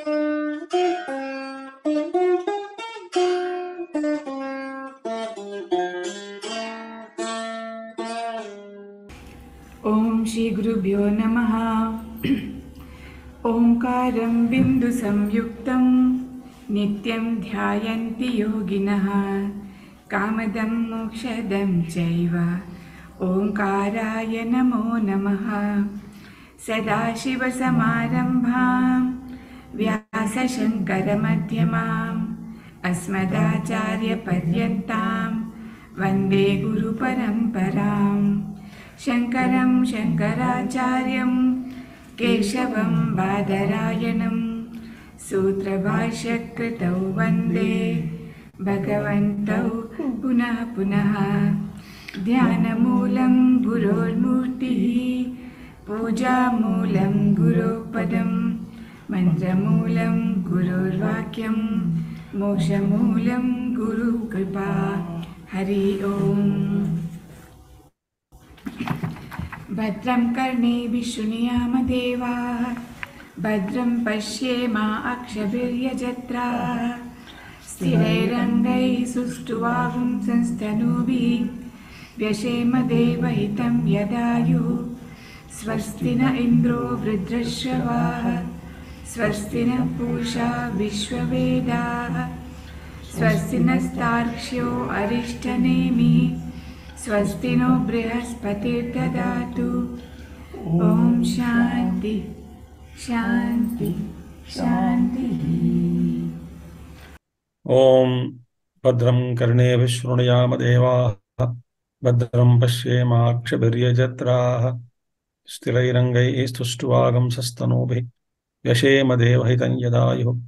ॐ नम ओंकार बिंदु संयुक्त नित्यं ध्यायन्ति योगिनः कामदं मोक्षदं चैव ओङ्काराय नमो नमः सदाशिवसमारम्भाम् व्यासशङ्करमध्यमाम् अस्मदाचार्यपर्यन्तां वन्दे गुरुपरम्पराम् शङ्करम् शङ्कराचार्यम् केशवं बादरायणम् सूत्रभाष्यकृतौ वन्दे भगवन्तौ पुनः पुनः ध्यानमूलं गुरोर्मूर्तिः पूजामूलं गुरोपदम् मन्त्रमूलं गुरुर्वाक्यं मोक्षमूलं गुरुकृपा हरि ओम् भद्रं कर्णे विश्नियाम देवा भद्रं पश्ये मा अक्षभिर्यजत्रा स्थिरैरङ्गैः सुष्ठुवाहुं संस्तनुभिः व्यशेम देवहितं यदायुः स्वस्ति न इन्द्रो वृद्धश्रवाः स्वस्ति न पूषा विश्ववेदाः स्वस्ति नस्तार्क्ष्यो अरिष्ठनेमिः स्वस्ति नो बृहस्पतिर्ददातु ॐ शान्ति शान्ति शान्तिः ॐ भद्रं कर्णे विशृणयाम देवाः भद्रं पश्येमाक्षभिर्यजत्राः स्थिरैरङ्गैः सुष्ठुवागं सस्तनोभिः यशेमदेवहितं यदायुः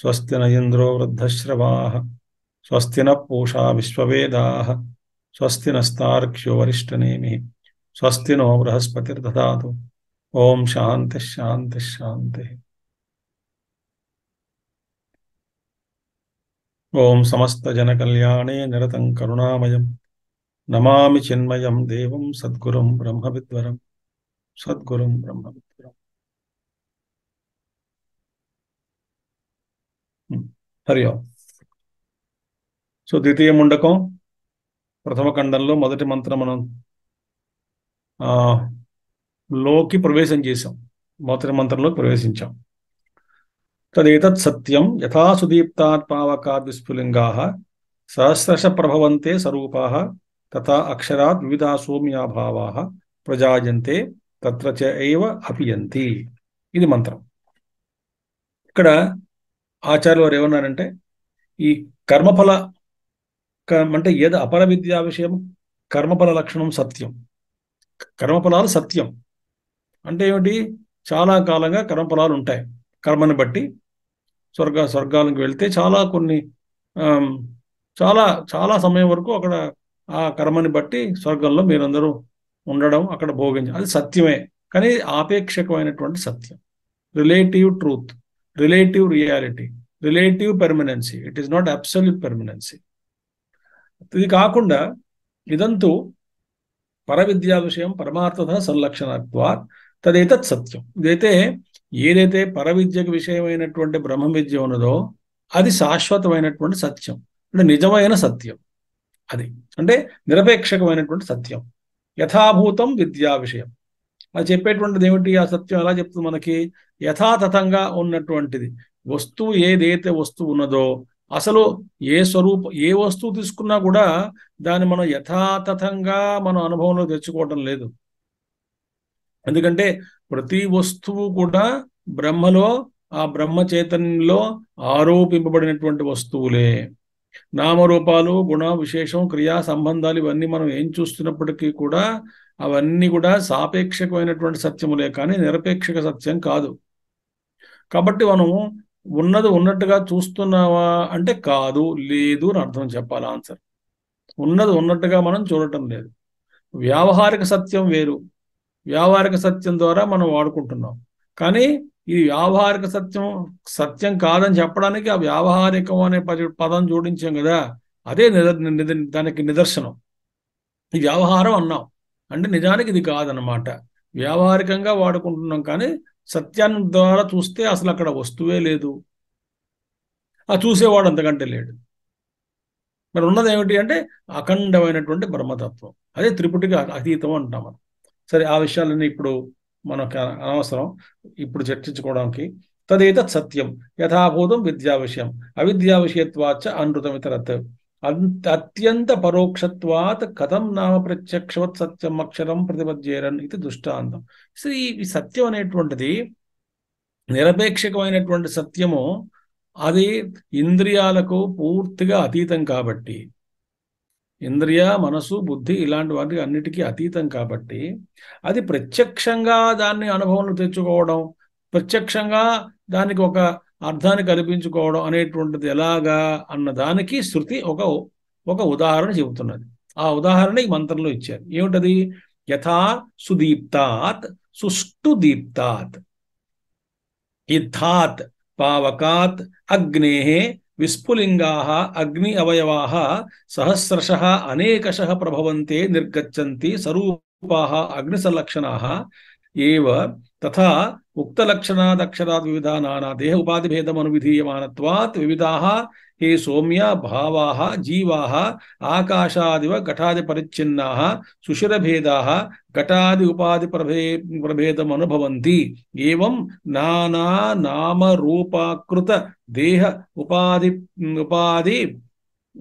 स्वस्ति न इन्द्रो वृद्धश्रवाः स्वस्ति नः पूषा विश्ववेदाः स्वस्ति नस्तार्क्ष्यो वरिष्ठनेमिः स्वस्ति नो बृहस्पतिर्दधातु ॐ शान्तिश्शान्तिश्शान्तिः ॐ समस्तजनकल्याणे निरतं करुणामयं नमामि चिन्मयं देवं सद्गुरुं ब्रह्मविद्वरं सद्गुरुं ब्रह्मविद्वरम् హరి సో ద్వితీయ ముండకం ప్రథమ ఖండంలో మొదటి మంత్రం మనం లోకి ప్రవేశం చేశాం మొదటి మంత్రంలోకి ప్రవేశించాం తదేతత్ సత్యం యథా పావకా విస్ఫులింగా సహస్రశ ప్రభవంతే స్వరూపా తథా అక్షరాత్ వివిధా భావా ప్రజాయంతే తత్ర చ అపియంతి ఇది మంత్రం ఇక్కడ ఆచార్యులు వారు ఏమన్నారంటే ఈ కర్మఫల అంటే ఏది అపర విద్యా విషయం కర్మఫల లక్షణం సత్యం కర్మఫలాలు సత్యం అంటే ఏమిటి చాలా కాలంగా కర్మఫలాలు ఉంటాయి కర్మను బట్టి స్వర్గ స్వర్గాలకు వెళ్తే చాలా కొన్ని చాలా చాలా సమయం వరకు అక్కడ ఆ కర్మని బట్టి స్వర్గంలో మీరందరూ ఉండడం అక్కడ భోగించడం అది సత్యమే కానీ ఆపేక్షకమైనటువంటి సత్యం relative truth relative reality relative permanence it is not absolute permanence ఇది కాకుండా ఇదంతు పరవిద్యా విషయం పరమార్థత సంలక్షణత్వాత్ తదేతత్ సత్యం ఇదైతే ఏదైతే పరవిద్యకు విషయమైనటువంటి బ్రహ్మ విద్య ఉన్నదో అది శాశ్వతమైనటువంటి సత్యం అంటే నిజమైన సత్యం అది అంటే నిరపేక్షకమైనటువంటి సత్యం యథాభూతం విద్యా విషయం అది చెప్పేటువంటిది ఏమిటి ఆ సత్యం ఎలా చెప్తుంది మనకి యథాతథంగా ఉన్నటువంటిది వస్తువు ఏదైతే వస్తువు ఉన్నదో అసలు ఏ స్వరూప ఏ వస్తువు తీసుకున్నా కూడా దాన్ని మనం యథాతథంగా మనం అనుభవంలో తెచ్చుకోవటం లేదు ఎందుకంటే ప్రతి వస్తువు కూడా బ్రహ్మలో ఆ బ్రహ్మ చైతన్యంలో ఆరోపింపబడినటువంటి వస్తువులే నామరూపాలు గుణ విశేషం క్రియా సంబంధాలు ఇవన్నీ మనం ఏం చూస్తున్నప్పటికీ కూడా అవన్నీ కూడా సాపేక్షకమైనటువంటి సత్యములే కానీ నిరపేక్షక సత్యం కాదు కాబట్టి మనం ఉన్నది ఉన్నట్టుగా చూస్తున్నావా అంటే కాదు లేదు అని అర్థం చెప్పాలి ఆన్సర్ ఉన్నది ఉన్నట్టుగా మనం చూడటం లేదు వ్యావహారిక సత్యం వేరు వ్యావహారిక సత్యం ద్వారా మనం వాడుకుంటున్నాం కానీ ఈ వ్యావహారిక సత్యం సత్యం కాదని చెప్పడానికి ఆ వ్యావహారికం అనే పదం జోడించాం కదా అదే నిద దానికి నిదర్శనం ఈ వ్యవహారం అన్నాం అంటే నిజానికి ఇది కాదనమాట వ్యావహారికంగా వాడుకుంటున్నాం కానీ సత్యాన్ని ద్వారా చూస్తే అసలు అక్కడ వస్తువే లేదు ఆ చూసేవాడు అంతకంటే లేడు మరి ఉన్నది ఏమిటి అంటే అఖండమైనటువంటి బ్రహ్మతత్వం అదే త్రిపుటికి అతీతం అంటాం మనం సరే ఆ విషయాలన్నీ ఇప్పుడు మనకు అనవసరం ఇప్పుడు చర్చించుకోవడానికి తదేత సత్యం యథాభూతం విద్యా విషయం అవిద్యా విషయత్వాచ అనృతమితరత్ అంత అత్యంత పరోక్షత్వాత్ కథం నామ ప్రత్యక్షవత్ సత్యం అక్షరం ప్రతిపద్యేరన్ ఇది దృష్టాంతం సో ఈ సత్యం అనేటువంటిది నిరపేక్షకమైనటువంటి సత్యము అది ఇంద్రియాలకు పూర్తిగా అతీతం కాబట్టి ఇంద్రియ మనసు బుద్ధి ఇలాంటి వాటికి అన్నిటికీ అతీతం కాబట్టి అది ప్రత్యక్షంగా దాన్ని అనుభవంలో తెచ్చుకోవడం ప్రత్యక్షంగా దానికి ఒక అర్థాన్ని కల్పించుకోవడం అనేటువంటిది ఎలాగా అన్నదానికి శృతి ఒక ఒక ఉదాహరణ చెబుతున్నది ఆ ఉదాహరణ ఈ మంత్రంలో ఇచ్చారు ఏమిటది యథా సుదీప్తాత్ సుష్టు దీప్తాత్ పావకాత్ అగ్నే విస్ఫులింగా అగ్ని అవయవా సహస్రశ అనేకశ ప్రభవంతే నిర్గచ్చంతి స్వరూపా అగ్నిసంలక్షణా ఏవ తథా ఉక్తలక్షణాదక్షరాద్ వివిధ నానా దేహ ఉపాధి భేదం అనువిధీయమానత్వాత్ వివిధాః హే సోమ్య భావా జీవా ఆకాశాదివ ఘటాది పరిచ్ఛిన్నాః సుషిరభేదాః ఘటాది ఉపాధి ప్రభే ప్రభేదం అనుభవంతి ఏవం నానా నామ రూపాకృత దేహ ఉపాధి ఉపాధి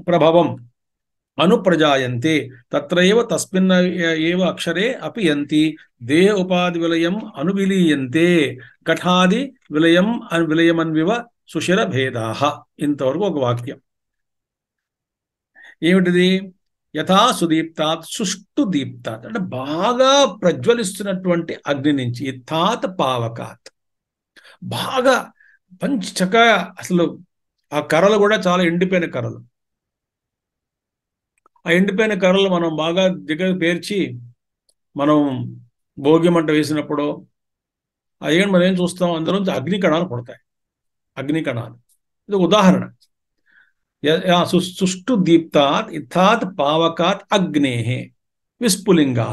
ప్రభవం అనుప్రజాయంతే తత్రైవ తస్మిన్ ఏవ అక్షరే అపియంతి యంతి దేహ ఉపాధి విలయం అనువిలీయంతే ఘటాది విలయం విలయమన్వివ సుశిర భేదా ఇంతవరకు ఒక వాక్యం ఏమిటిది యథా సుదీప్తాత్ సుష్టు దీప్తాత్ అంటే బాగా ప్రజ్వలిస్తున్నటువంటి అగ్ని నుంచి తాత్ పావకాత్ బాగా పంచక అసలు ఆ కర్రలు కూడా చాలా ఎండిపోయిన కర్రలు ఆ ఎండిపోయిన కర్రలు మనం బాగా దగ్గర పేర్చి మనం భోగి మంట వేసినప్పుడు అదేంటి మనం ఏం చూస్తాం అందులోంచి అగ్ని కణాలు పుడతాయి అగ్ని కణాలు ఇది ఉదాహరణ సుష్టు దీప్తాత్ ఇథాత్ పావకాత్ అగ్నే విస్ఫులింగా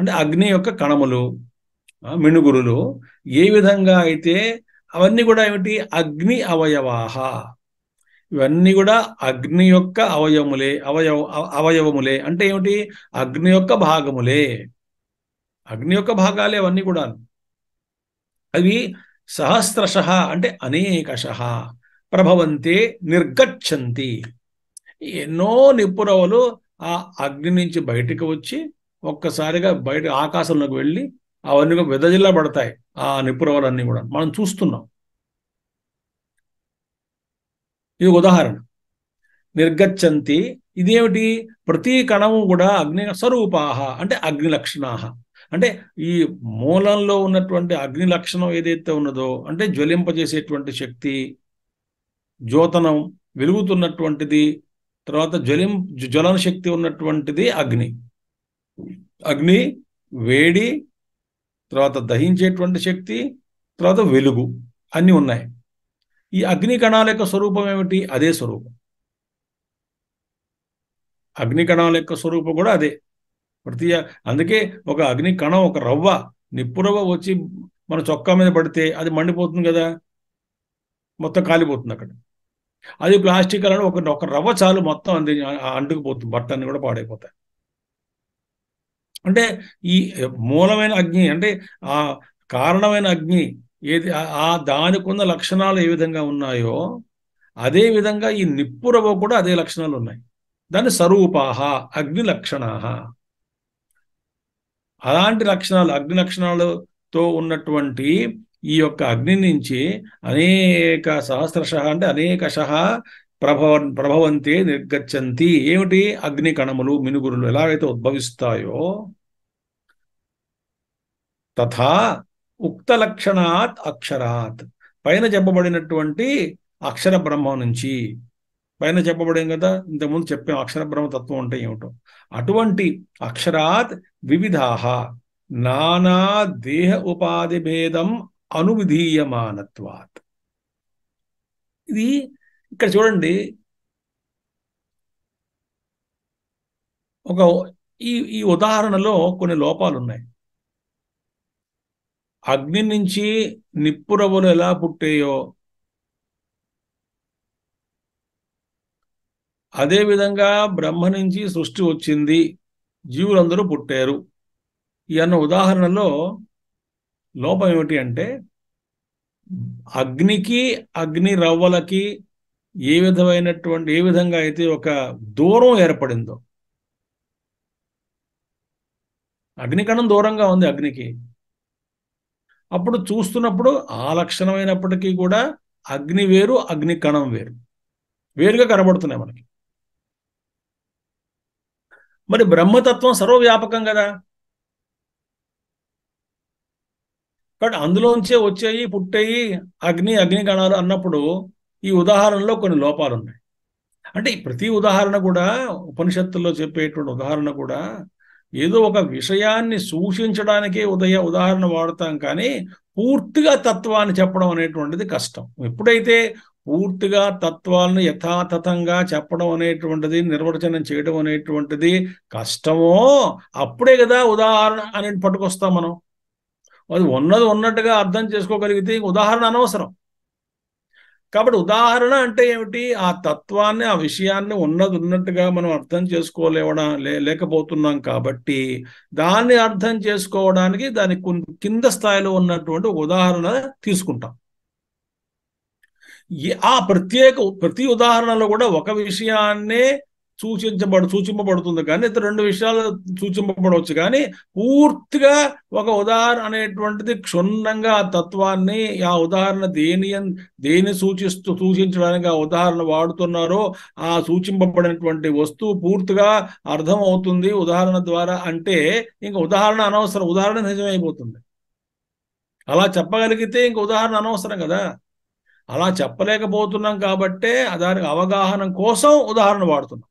అంటే అగ్ని యొక్క కణములు మిణుగురులు ఏ విధంగా అయితే అవన్నీ కూడా ఏమిటి అగ్ని అవయవాహ ఇవన్నీ కూడా అగ్ని యొక్క అవయవములే అవయవ అవయవములే అంటే ఏమిటి అగ్ని యొక్క భాగములే అగ్ని యొక్క భాగాలే అవన్నీ కూడా అవి సహస్రశ అంటే అనేకశ ప్రభవంతే నిర్గచ్చంతి ఎన్నో నిప్పురవలు ఆ అగ్ని నుంచి బయటకు వచ్చి ఒక్కసారిగా బయట ఆకాశంలోకి వెళ్ళి అవన్నీ విదజిల్లా పడతాయి ఆ నిప్పురవలన్నీ కూడా మనం చూస్తున్నాం ఇది ఉదాహరణ నిర్గచ్చంతి ఇదేమిటి ప్రతి కణము కూడా అగ్ని స్వరూపాహ అంటే అగ్ని లక్షణాహ అంటే ఈ మూలంలో ఉన్నటువంటి అగ్ని లక్షణం ఏదైతే ఉన్నదో అంటే జ్వలింపజేసేటువంటి శక్తి జ్యోతనం వెలుగుతున్నటువంటిది తర్వాత జ్వలిం జ్వలన శక్తి ఉన్నటువంటిది అగ్ని అగ్ని వేడి తర్వాత దహించేటువంటి శక్తి తర్వాత వెలుగు అన్నీ ఉన్నాయి ఈ అగ్ని కణాల యొక్క స్వరూపం ఏమిటి అదే స్వరూపం అగ్ని కణాల యొక్క స్వరూపం కూడా అదే ప్రతి అందుకే ఒక అగ్ని కణం ఒక రవ్వ నిప్పురవ్వ వచ్చి మన చొక్కా మీద పడితే అది మండిపోతుంది కదా మొత్తం కాలిపోతుంది అక్కడ అది ప్లాస్టిక్ అలా ఒక ఒక రవ్వ చాలు మొత్తం అంది అంటుకుపోతుంది బట్టన్ని కూడా పాడైపోతాయి అంటే ఈ మూలమైన అగ్ని అంటే ఆ కారణమైన అగ్ని ఏది ఆ దానికున్న లక్షణాలు ఏ విధంగా ఉన్నాయో అదే విధంగా ఈ నిప్పురవ కూడా అదే లక్షణాలు ఉన్నాయి దాని స్వరూపాహ అగ్ని లక్షణ అలాంటి లక్షణాలు అగ్ని లక్షణాలతో ఉన్నటువంటి ఈ యొక్క అగ్ని నుంచి అనేక సహస్రశ అంటే అనేకశ ప్రభవ ప్రభవంతే నిర్గచ్చంతి ఏమిటి అగ్ని కణములు మినుగురులు ఎలాగైతే ఉద్భవిస్తాయో తథా ఉక్త లక్షణాత్ అక్షరాత్ పైన చెప్పబడినటువంటి అక్షర బ్రహ్మ నుంచి పైన చెప్పబడేం కదా ఇంతకుముందు చెప్పే అక్షర బ్రహ్మ తత్వం అంటే ఏమిటో అటువంటి అక్షరాత్ వివిధాహ నానా దేహ ఉపాధి భేదం అనువిధీయమానత్వాత్ ఇది ఇక్కడ చూడండి ఒక ఈ ఈ ఉదాహరణలో కొన్ని లోపాలు ఉన్నాయి అగ్ని నుంచి నిప్పురవ్వలు ఎలా పుట్టాయో అదేవిధంగా బ్రహ్మ నుంచి సృష్టి వచ్చింది జీవులందరూ పుట్టారు ఈ అన్న ఉదాహరణలో లోపం ఏమిటి అంటే అగ్నికి అగ్ని రవ్వలకి ఏ విధమైనటువంటి ఏ విధంగా అయితే ఒక దూరం ఏర్పడిందో అగ్నికణం దూరంగా ఉంది అగ్నికి అప్పుడు చూస్తున్నప్పుడు ఆ లక్షణమైనప్పటికీ కూడా అగ్ని వేరు అగ్ని కణం వేరు వేరుగా కనబడుతున్నాయి మనకి మరి బ్రహ్మతత్వం సర్వవ్యాపకం కదా కాబట్టి అందులోంచే వచ్చేయి పుట్టేయి అగ్ని అగ్ని కణాలు అన్నప్పుడు ఈ ఉదాహరణలో కొన్ని లోపాలు ఉన్నాయి అంటే ప్రతి ఉదాహరణ కూడా ఉపనిషత్తుల్లో చెప్పేటువంటి ఉదాహరణ కూడా ఏదో ఒక విషయాన్ని సూచించడానికే ఉదయ ఉదాహరణ వాడతాం కానీ పూర్తిగా తత్వాన్ని చెప్పడం అనేటువంటిది కష్టం ఎప్పుడైతే పూర్తిగా తత్వాలను యథాతథంగా చెప్పడం అనేటువంటిది నిర్వచనం చేయడం అనేటువంటిది కష్టమో అప్పుడే కదా ఉదాహరణ అనేది పట్టుకొస్తాం మనం అది ఉన్నది ఉన్నట్టుగా అర్థం చేసుకోగలిగితే ఉదాహరణ అనవసరం కాబట్టి ఉదాహరణ అంటే ఏమిటి ఆ తత్వాన్ని ఆ విషయాన్ని ఉన్నది ఉన్నట్టుగా మనం అర్థం చేసుకోలేవడం లే లేకపోతున్నాం కాబట్టి దాన్ని అర్థం చేసుకోవడానికి దాని కింద స్థాయిలో ఉన్నటువంటి ఉదాహరణ తీసుకుంటాం ఆ ప్రత్యేక ప్రతి ఉదాహరణలో కూడా ఒక విషయాన్నే సూచించబడు సూచింపబడుతుంది కానీ ఇతర రెండు విషయాలు సూచింపబడవచ్చు కానీ పూర్తిగా ఒక ఉదాహరణ అనేటువంటిది క్షుణ్ణంగా ఆ తత్వాన్ని ఆ ఉదాహరణ దేని దేని సూచిస్తూ సూచించడానికి ఆ ఉదాహరణ వాడుతున్నారో ఆ సూచింపబడినటువంటి వస్తువు పూర్తిగా అర్థం అవుతుంది ఉదాహరణ ద్వారా అంటే ఇంక ఉదాహరణ అనవసరం ఉదాహరణ నిజమైపోతుంది అలా చెప్పగలిగితే ఇంక ఉదాహరణ అనవసరం కదా అలా చెప్పలేకపోతున్నాం కాబట్టే దానికి అవగాహన కోసం ఉదాహరణ వాడుతున్నాం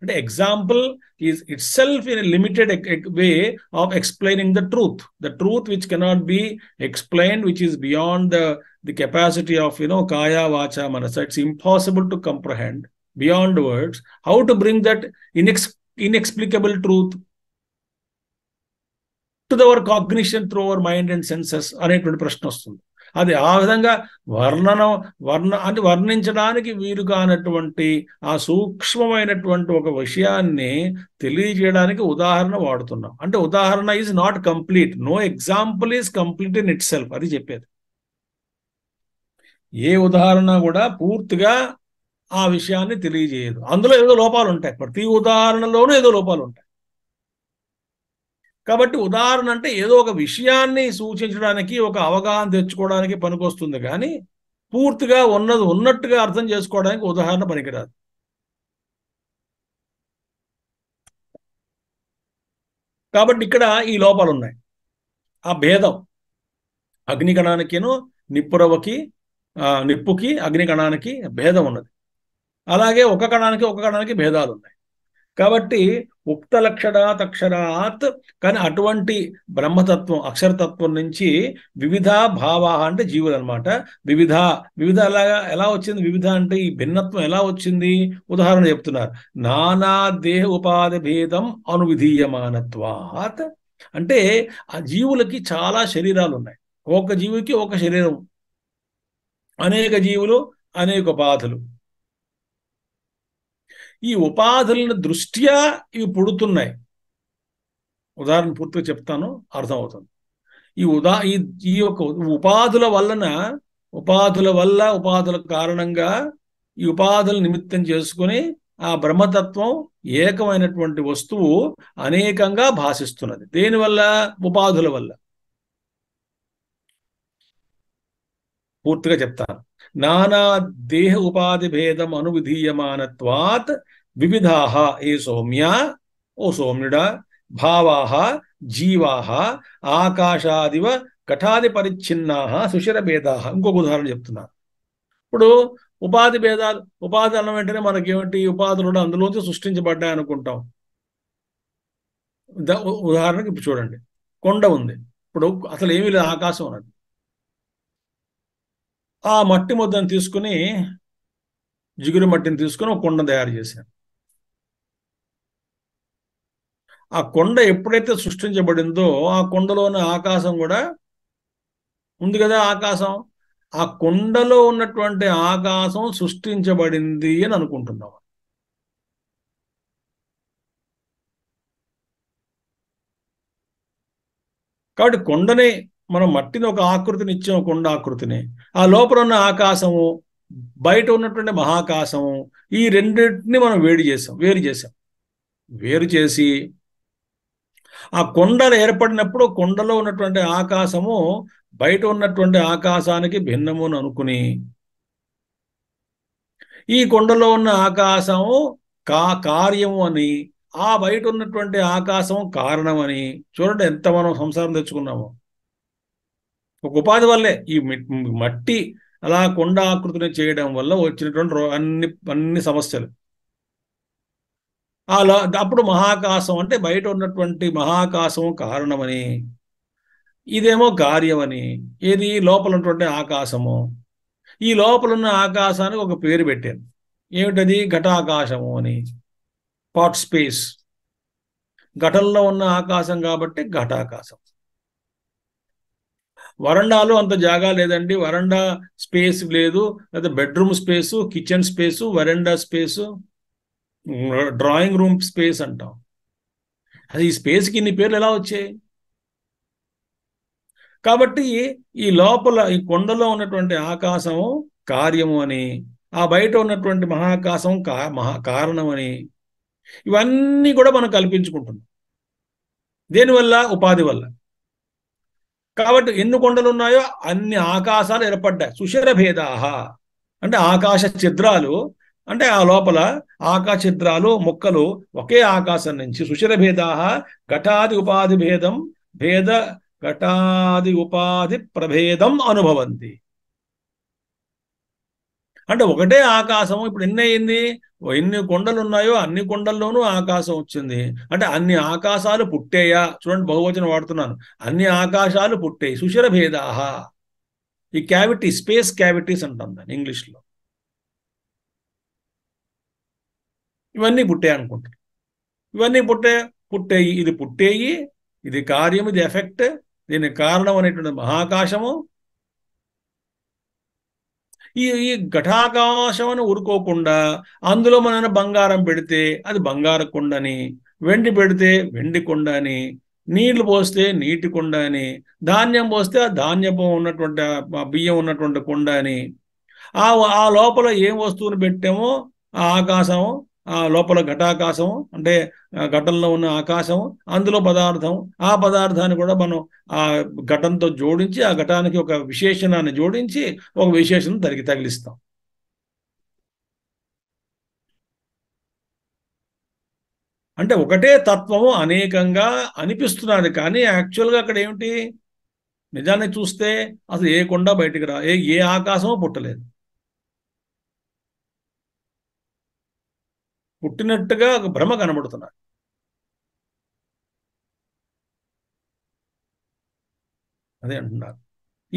The example is itself in a limited way of explaining the truth. The truth which cannot be explained, which is beyond the, the capacity of, you know, kaya, vacha, manasa. It's impossible to comprehend beyond words. How to bring that inex- inexplicable truth to our cognition through our mind and senses అనేటువంటి ప్రశ్న వస్తుంది అది ఆ విధంగా వర్ణన వర్ణ అంటే వర్ణించడానికి వీలు కానటువంటి ఆ సూక్ష్మమైనటువంటి ఒక విషయాన్ని తెలియజేయడానికి ఉదాహరణ వాడుతున్నాం అంటే ఉదాహరణ is not complete no example is complete in itself అది చెప్పేది ఏ ఉదాహరణ కూడా పూర్తిగా ఆ విషయాన్ని తెలియజేయదు అందులో ఏదో లోపాలు ఉంటాయి ప్రతి ఉదాహరణలోనూ ఏదో లోపాలు ఉంటాయి కాబట్టి ఉదాహరణ అంటే ఏదో ఒక విషయాన్ని సూచించడానికి ఒక అవగాహన తెచ్చుకోవడానికి పనికొస్తుంది కానీ పూర్తిగా ఉన్నది ఉన్నట్టుగా అర్థం చేసుకోవడానికి ఉదాహరణ పనికిరాదు కాబట్టి ఇక్కడ ఈ లోపాలు ఉన్నాయి ఆ భేదం అగ్నిగణానికిను నిప్పురవకి నిప్పుకి కణానికి భేదం ఉన్నది అలాగే ఒక కణానికి ఒక కణానికి భేదాలు ఉన్నాయి కాబట్టి ఉక్తలక్షణాతక్షరాత్ కానీ అటువంటి బ్రహ్మతత్వం అక్షరతత్వం నుంచి వివిధ భావా అంటే జీవులు అనమాట వివిధ వివిధ ఎలా ఎలా వచ్చింది వివిధ అంటే ఈ భిన్నత్వం ఎలా వచ్చింది ఉదాహరణ చెప్తున్నారు నానా దేహ ఉపాధి భేదం అనువిధీయమానత్వాత్ అంటే ఆ జీవులకి చాలా శరీరాలు ఉన్నాయి ఒక జీవికి ఒక శరీరం అనేక జీవులు అనేక ఉపాధులు ఈ ఉపాధులను దృష్ట్యా ఇవి పుడుతున్నాయి ఉదాహరణ పూర్తిగా చెప్తాను అర్థమవుతుంది ఈ ఉదా ఈ ఈ యొక్క ఉపాధుల వలన ఉపాధుల వల్ల ఉపాధుల కారణంగా ఈ ఉపాధుల నిమిత్తం చేసుకుని ఆ బ్రహ్మతత్వం ఏకమైనటువంటి వస్తువు అనేకంగా భాషిస్తున్నది దేనివల్ల ఉపాధుల వల్ల పూర్తిగా చెప్తాను నానా దేహ ఉపాధి భేదం అనువిధీయమానత్వాత్ వివిధాహ ఏ సౌమ్య ఓ సౌమ్యుడా భావాహ జీవాహ ఆకాశాదివ కఠాది పరిచ్ఛిన్నాహ సుషిర భేదాహ ఇంకొక ఉదాహరణ చెప్తున్నారు ఇప్పుడు ఉపాధి భేదాలు ఉపాధి అన్న వెంటనే మనకేమిటి ఉపాధులు అందులోంచి సృష్టించబడ్డాయి అనుకుంటాం ఉదాహరణకి ఇప్పుడు చూడండి కొండ ఉంది ఇప్పుడు అసలు ఏమీ లేదు ఆకాశం అన్నది ఆ మట్టి ముద్దను తీసుకుని జిగురు మట్టిని తీసుకుని ఒక కుండ తయారు చేశాను ఆ కొండ ఎప్పుడైతే సృష్టించబడిందో ఆ కొండలోని ఆకాశం కూడా ఉంది కదా ఆకాశం ఆ కొండలో ఉన్నటువంటి ఆకాశం సృష్టించబడింది అని అనుకుంటున్నాం కాబట్టి కొండని మనం మట్టిని ఒక ఆకృతిని ఇచ్చాం ఒక ఆకృతిని ఆ లోపల ఉన్న ఆకాశము బయట ఉన్నటువంటి మహాకాశము ఈ రెండింటిని మనం వేడి చేసాం వేరు చేసాం వేరు చేసి ఆ కొండలు ఏర్పడినప్పుడు కొండలో ఉన్నటువంటి ఆకాశము బయట ఉన్నటువంటి ఆకాశానికి భిన్నము అని అనుకుని ఈ కొండలో ఉన్న ఆకాశము కా కార్యము అని ఆ బయట ఉన్నటువంటి ఆకాశం కారణమని చూడండి ఎంత మనం సంసారం తెచ్చుకున్నామో ఒక ఉపాధి వల్లే ఈ మట్టి అలా కొండ ఆకృతిని చేయడం వల్ల వచ్చినటువంటి అన్ని అన్ని సమస్యలు అలా అప్పుడు మహాకాశం అంటే బయట ఉన్నటువంటి మహాకాశం కారణమని ఇదేమో కార్యమని ఏది లోపల ఉన్నటువంటి ఆకాశము ఈ లోపల ఉన్న ఆకాశానికి ఒక పేరు పెట్టాను ఏమిటది ఘటాకాశము అని పాట్ స్పేస్ ఘటంలో ఉన్న ఆకాశం కాబట్టి ఘటాకాశం వరండాలో అంత జాగా లేదండి వరండా స్పేస్ లేదు లేదా బెడ్రూమ్ స్పేసు కిచెన్ స్పేసు వరండా స్పేసు డ్రాయింగ్ రూమ్ స్పేస్ అంటాం అది ఈ స్పేస్కి ఇన్ని పేర్లు ఎలా వచ్చాయి కాబట్టి ఈ లోపల ఈ కొండలో ఉన్నటువంటి ఆకాశము కార్యము అని ఆ బయట ఉన్నటువంటి మహాకాశం కా మహా అని ఇవన్నీ కూడా మనం కల్పించుకుంటున్నాం దేనివల్ల ఉపాధి వల్ల కాబట్టి ఎన్ని కొండలు ఉన్నాయో అన్ని ఆకాశాలు ఏర్పడ్డాయి సుషర భేదాహ అంటే ఆకాశ ఛద్రాలు అంటే ఆ లోపల ఆకాశ చిద్రాలు మొక్కలు ఒకే ఆకాశం నుంచి సుషిర భేదాహ ఘటాది ఉపాధి భేదం భేద ఘటాది ఉపాధి ప్రభేదం అనుభవంతి అంటే ఒకటే ఆకాశం ఇప్పుడు ఎన్ని అయింది ఎన్ని కొండలు ఉన్నాయో అన్ని కొండల్లోనూ ఆకాశం వచ్చింది అంటే అన్ని ఆకాశాలు పుట్టేయా చూడండి బహువచనం వాడుతున్నాను అన్ని ఆకాశాలు పుట్టేయి సుశిర భేదాహ ఈ క్యావిటీ స్పేస్ క్యావిటీస్ అంటాం దాన్ని ఇంగ్లీష్లో ఇవన్నీ పుట్టాయి అనుకుంటారు ఇవన్నీ పుట్టే పుట్టేయి ఇది పుట్టేయి ఇది కార్యం ఇది ఎఫెక్ట్ దీనికి కారణం అనేటువంటి మహాకాశము ఈ ఈ ఘటాకాశం అని ఊరుకోకుండా అందులో మన బంగారం పెడితే అది బంగారు కొండని వెండి పెడితే వెండి కొండ అని నీళ్లు పోస్తే నీటి కొండ అని ధాన్యం పోస్తే ఆ ధాన్యపు ఉన్నటువంటి బియ్యం ఉన్నటువంటి కొండ అని ఆ ఆ లోపల ఏం వస్తువుని పెట్టామో ఆ ఆకాశం ఆ లోపల ఘటాకాశం అంటే ఘటంలో ఉన్న ఆకాశం అందులో పదార్థం ఆ పదార్థాన్ని కూడా మనం ఆ ఘటంతో జోడించి ఆ ఘటానికి ఒక విశేషణాన్ని జోడించి ఒక విశేషణం తగిలి తగిలిస్తాం అంటే ఒకటే తత్వము అనేకంగా అనిపిస్తున్నది కానీ యాక్చువల్గా అక్కడ ఏమిటి నిజాన్ని చూస్తే అసలు ఏ కొండ బయటికి రా ఏ ఏ ఆకాశమో పుట్టలేదు పుట్టినట్టుగా ఒక భ్రమ కనబడుతున్నాడు అదే అంటున్నారు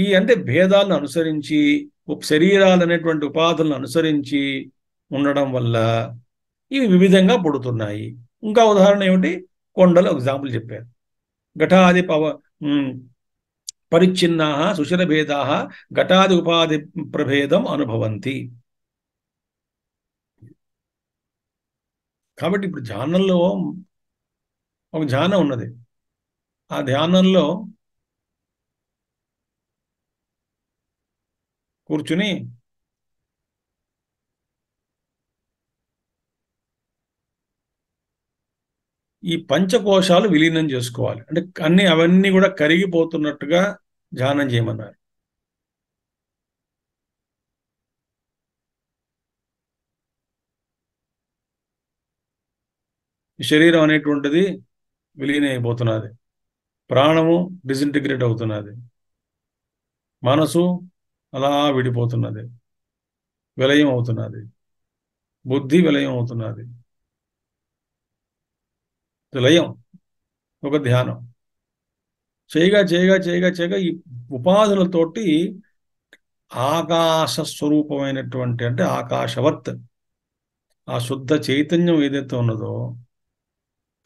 ఈ అంటే భేదాలను అనుసరించి శరీరాలు అనేటువంటి ఉపాధులను అనుసరించి ఉండడం వల్ల ఇవి వివిధంగా పుడుతున్నాయి ఇంకా ఉదాహరణ ఏమిటి కొండలు ఎగ్జాంపుల్ చెప్పారు ఘటాది పవ పరిచ్ఛిన్నా సుశిర భేదా ఘటాది ఉపాధి ప్రభేదం అనుభవంతి కాబట్టి ఇప్పుడు ధ్యానంలో ఒక ధ్యానం ఉన్నది ఆ ధ్యానంలో కూర్చుని ఈ పంచకోశాలు విలీనం చేసుకోవాలి అంటే అన్ని అవన్నీ కూడా కరిగిపోతున్నట్టుగా ధ్యానం చేయమన్నారు శరీరం అనేటువంటిది అయిపోతున్నది ప్రాణము డిజింటిగ్రేట్ అవుతున్నది మనసు అలా విడిపోతున్నది విలయం అవుతున్నది బుద్ధి విలయం అవుతున్నది లయం ఒక ధ్యానం చేయగా చేయగా చేయగా చేయగా ఈ ఉపాధులతోటి ఆకాశ స్వరూపమైనటువంటి అంటే ఆకాశవత్ ఆ శుద్ధ చైతన్యం ఏదైతే ఉన్నదో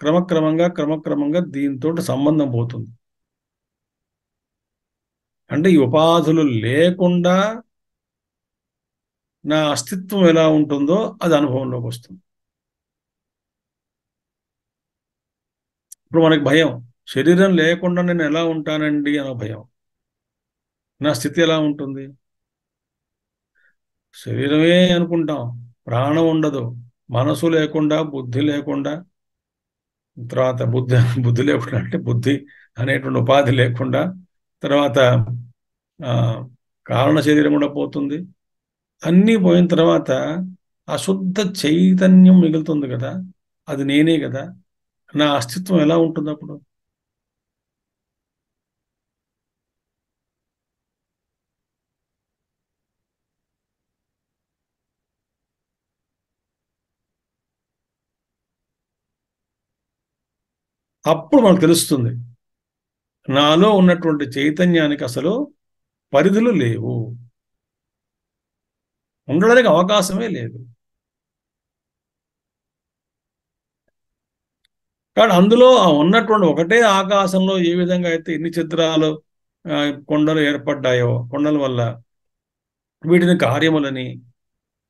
క్రమక్రమంగా క్రమక్రమంగా దీంతో సంబంధం పోతుంది అంటే ఈ ఉపాధులు లేకుండా నా అస్తిత్వం ఎలా ఉంటుందో అది అనుభవంలోకి వస్తుంది ఇప్పుడు మనకి భయం శరీరం లేకుండా నేను ఎలా ఉంటానండి అనే భయం నా స్థితి ఎలా ఉంటుంది శరీరమే అనుకుంటాం ప్రాణం ఉండదు మనసు లేకుండా బుద్ధి లేకుండా తర్వాత బుద్ధి బుద్ధి లేకుండా అంటే బుద్ధి అనేటువంటి ఉపాధి లేకుండా తర్వాత కారణ శరీరం కూడా పోతుంది అన్నీ పోయిన తర్వాత అశుద్ధ చైతన్యం మిగులుతుంది కదా అది నేనే కదా నా అస్తిత్వం ఎలా ఉంటుంది అప్పుడు అప్పుడు మనకు తెలుస్తుంది నాలో ఉన్నటువంటి చైతన్యానికి అసలు పరిధులు లేవు ఉండడానికి అవకాశమే లేదు కాబట్టి అందులో ఉన్నటువంటి ఒకటే ఆకాశంలో ఏ విధంగా అయితే ఎన్ని చిత్రాలు కొండలు ఏర్పడ్డాయో కొండల వల్ల వీటిని కార్యములని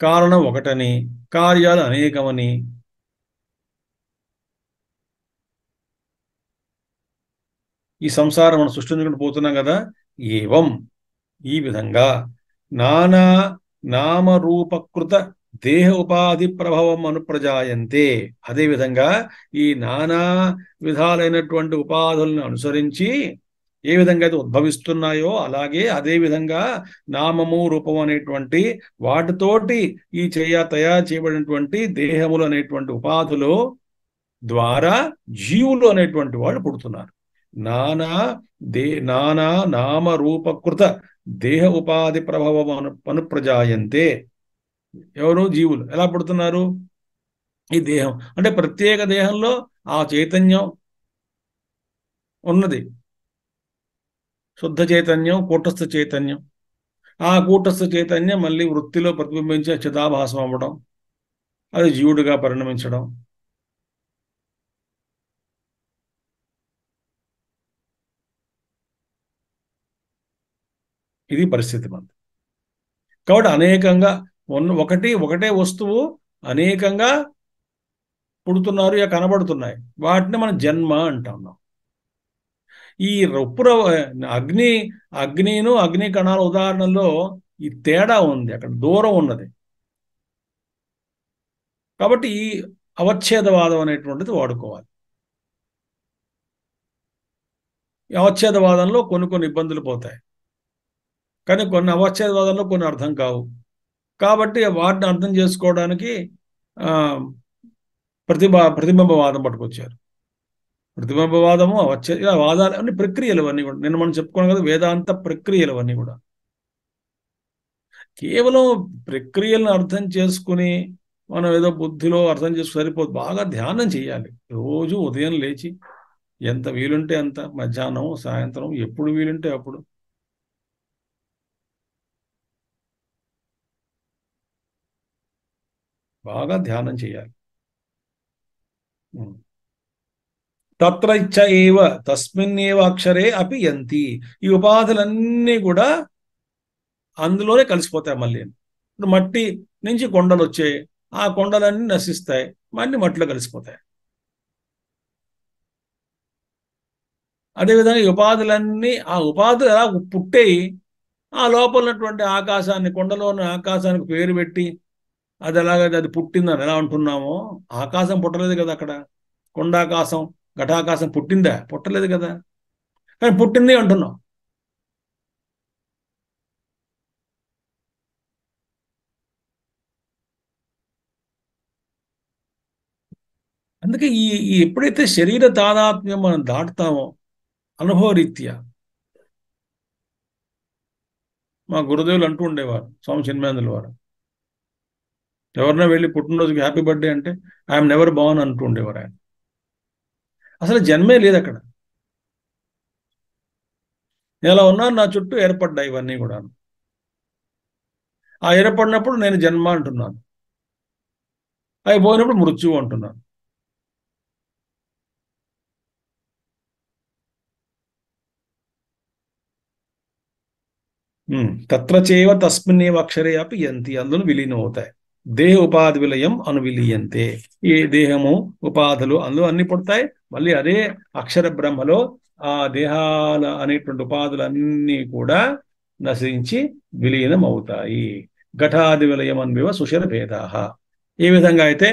కారణం ఒకటని కార్యాలు అనేకమని ఈ సంసారం మనం సృష్టించుకుంటూ పోతున్నాం కదా ఏవం ఈ విధంగా నానా నామరూపకృత దేహ ఉపాధి ప్రభావం అనుప్రజాయంతే అదేవిధంగా ఈ నానా విధాలైనటువంటి ఉపాధులను అనుసరించి ఏ విధంగా అయితే ఉద్భవిస్తున్నాయో అలాగే అదే విధంగా నామము రూపము అనేటువంటి వాటితోటి ఈ చేయ తయారు చేయబడినటువంటి దేహములు అనేటువంటి ఉపాధులు ద్వారా జీవులు అనేటువంటి వాళ్ళు పుడుతున్నారు నానా దే నానా నామ రూపకృత దేహ ఉపాధి ప్రభావం అను ప్రజాయంతే ఎవరు జీవులు ఎలా పుడుతున్నారు ఈ దేహం అంటే ప్రత్యేక దేహంలో ఆ చైతన్యం ఉన్నది శుద్ధ చైతన్యం కూటస్థ చైతన్యం ఆ కూటస్థ చైతన్యం మళ్ళీ వృత్తిలో ప్రతిబింబించే చితాభాసం అవ్వడం అది జీవుడిగా పరిణమించడం ఇది పరిస్థితి మనది కాబట్టి అనేకంగా ఒకటి ఒకటే వస్తువు అనేకంగా పుడుతున్నారు ఇక కనబడుతున్నాయి వాటిని మనం జన్మ అంటున్నాం ఈ రొప్పుర అగ్ని అగ్నిను అగ్ని కణాల ఉదాహరణలో ఈ తేడా ఉంది అక్కడ దూరం ఉన్నది కాబట్టి ఈ అవచ్ఛేదవాదం అనేటువంటిది వాడుకోవాలి అవచ్ఛేదవాదంలో కొన్ని కొన్ని ఇబ్బందులు పోతాయి కానీ కొన్ని అవచ్ఛేదవాదాల్లో కొన్ని అర్థం కావు కాబట్టి వాటిని అర్థం చేసుకోవడానికి ప్రతిభ ప్రతిబింబవాదం పట్టుకొచ్చారు ప్రతిబింబవాదము ఇలా వాదాలు అన్ని ప్రక్రియలు అవన్నీ కూడా నిన్న మనం చెప్పుకున్నాం కదా వేదాంత ప్రక్రియలు అవన్నీ కూడా కేవలం ప్రక్రియలను అర్థం చేసుకుని మనం ఏదో బుద్ధిలో అర్థం చేసుకుని సరిపోదు బాగా ధ్యానం చేయాలి రోజు ఉదయం లేచి ఎంత వీలుంటే అంత మధ్యాహ్నం సాయంత్రం ఎప్పుడు వీలుంటే అప్పుడు బాగా ధ్యానం చేయాలి తత్ర ఇచ్చ ఏవ తస్మిన్నేవ అక్షరే అపి ఎంతి ఈ ఉపాధులన్నీ కూడా అందులోనే కలిసిపోతాయి మళ్ళీ ఇప్పుడు మట్టి నుంచి కొండలు వచ్చాయి ఆ కొండలన్నీ నశిస్తాయి మళ్ళీ మట్టిలో కలిసిపోతాయి అదేవిధంగా ఈ ఉపాధులన్నీ ఆ ఉపాధులు ఎలా పుట్టాయి ఆ లోపల ఉన్నటువంటి ఆకాశాన్ని కొండలో ఉన్న ఆకాశానికి పేరు పెట్టి అది ఎలాగైతే అది పుట్టిందని ఎలా అంటున్నామో ఆకాశం పుట్టలేదు కదా అక్కడ కొండాకాశం ఘటాకాశం పుట్టిందా పుట్టలేదు కదా కానీ పుట్టింది అంటున్నాం అందుకే ఈ ఎప్పుడైతే శరీర తాదాత్మ్యం మనం దాటుతామో అనుభవరీత్యా మా గురుదేవులు అంటూ ఉండేవారు స్వామి చిన్మేందుల వారు ఎవరినో వెళ్ళి పుట్టినరోజుకి హ్యాపీ బర్త్డే అంటే ఐఎమ్ నెవర్ బాన్ అంటుండేవారు ఆయన అసలు జన్మే లేదు అక్కడ నేను అలా ఉన్నాను నా చుట్టూ ఏర్పడ్డాయి ఇవన్నీ కూడా ఆ ఏర్పడినప్పుడు నేను జన్మ అంటున్నాను అవి పోయినప్పుడు మృత్యువు అంటున్నాను తత్రచేవ తస్మిన్నేవ అక్షరే అపి యంతి అందులో విలీనం అవుతాయి దేహ ఉపాధి విలయం అనువిలియంతే ఈ దేహము ఉపాధులు అందులో అన్ని పుడతాయి మళ్ళీ అదే అక్షర బ్రహ్మలో ఆ దేహాల అనేటువంటి ఉపాధులన్నీ కూడా నశించి విలీనం అవుతాయి ఘటాది విలయం అనివ సుషర భేద ఏ విధంగా అయితే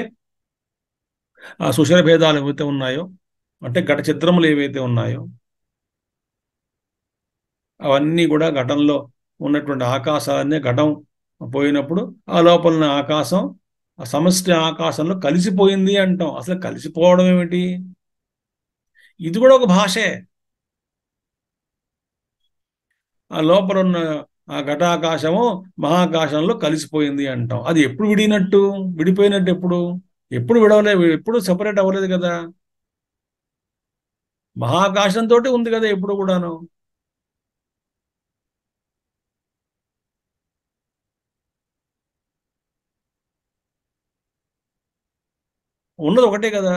ఆ సుషర భేదాలు ఏవైతే ఉన్నాయో అంటే ఘట చిత్రములు ఏవైతే ఉన్నాయో అవన్నీ కూడా ఘటంలో ఉన్నటువంటి ఆకాశాలన్నీ ఘటం పోయినప్పుడు ఆ లోపల ఆకాశం ఆ సమష్టి ఆకాశంలో కలిసిపోయింది అంటాం అసలు కలిసిపోవడం ఏమిటి ఇది కూడా ఒక భాషే ఆ లోపల ఉన్న ఆ ఘటాకాశము మహాకాశంలో కలిసిపోయింది అంటాం అది ఎప్పుడు విడినట్టు విడిపోయినట్టు ఎప్పుడు ఎప్పుడు విడవలేదు ఎప్పుడు సెపరేట్ అవ్వలేదు కదా మహాకాశంతో ఉంది కదా ఎప్పుడు కూడాను ఉన్నది ఒకటే కదా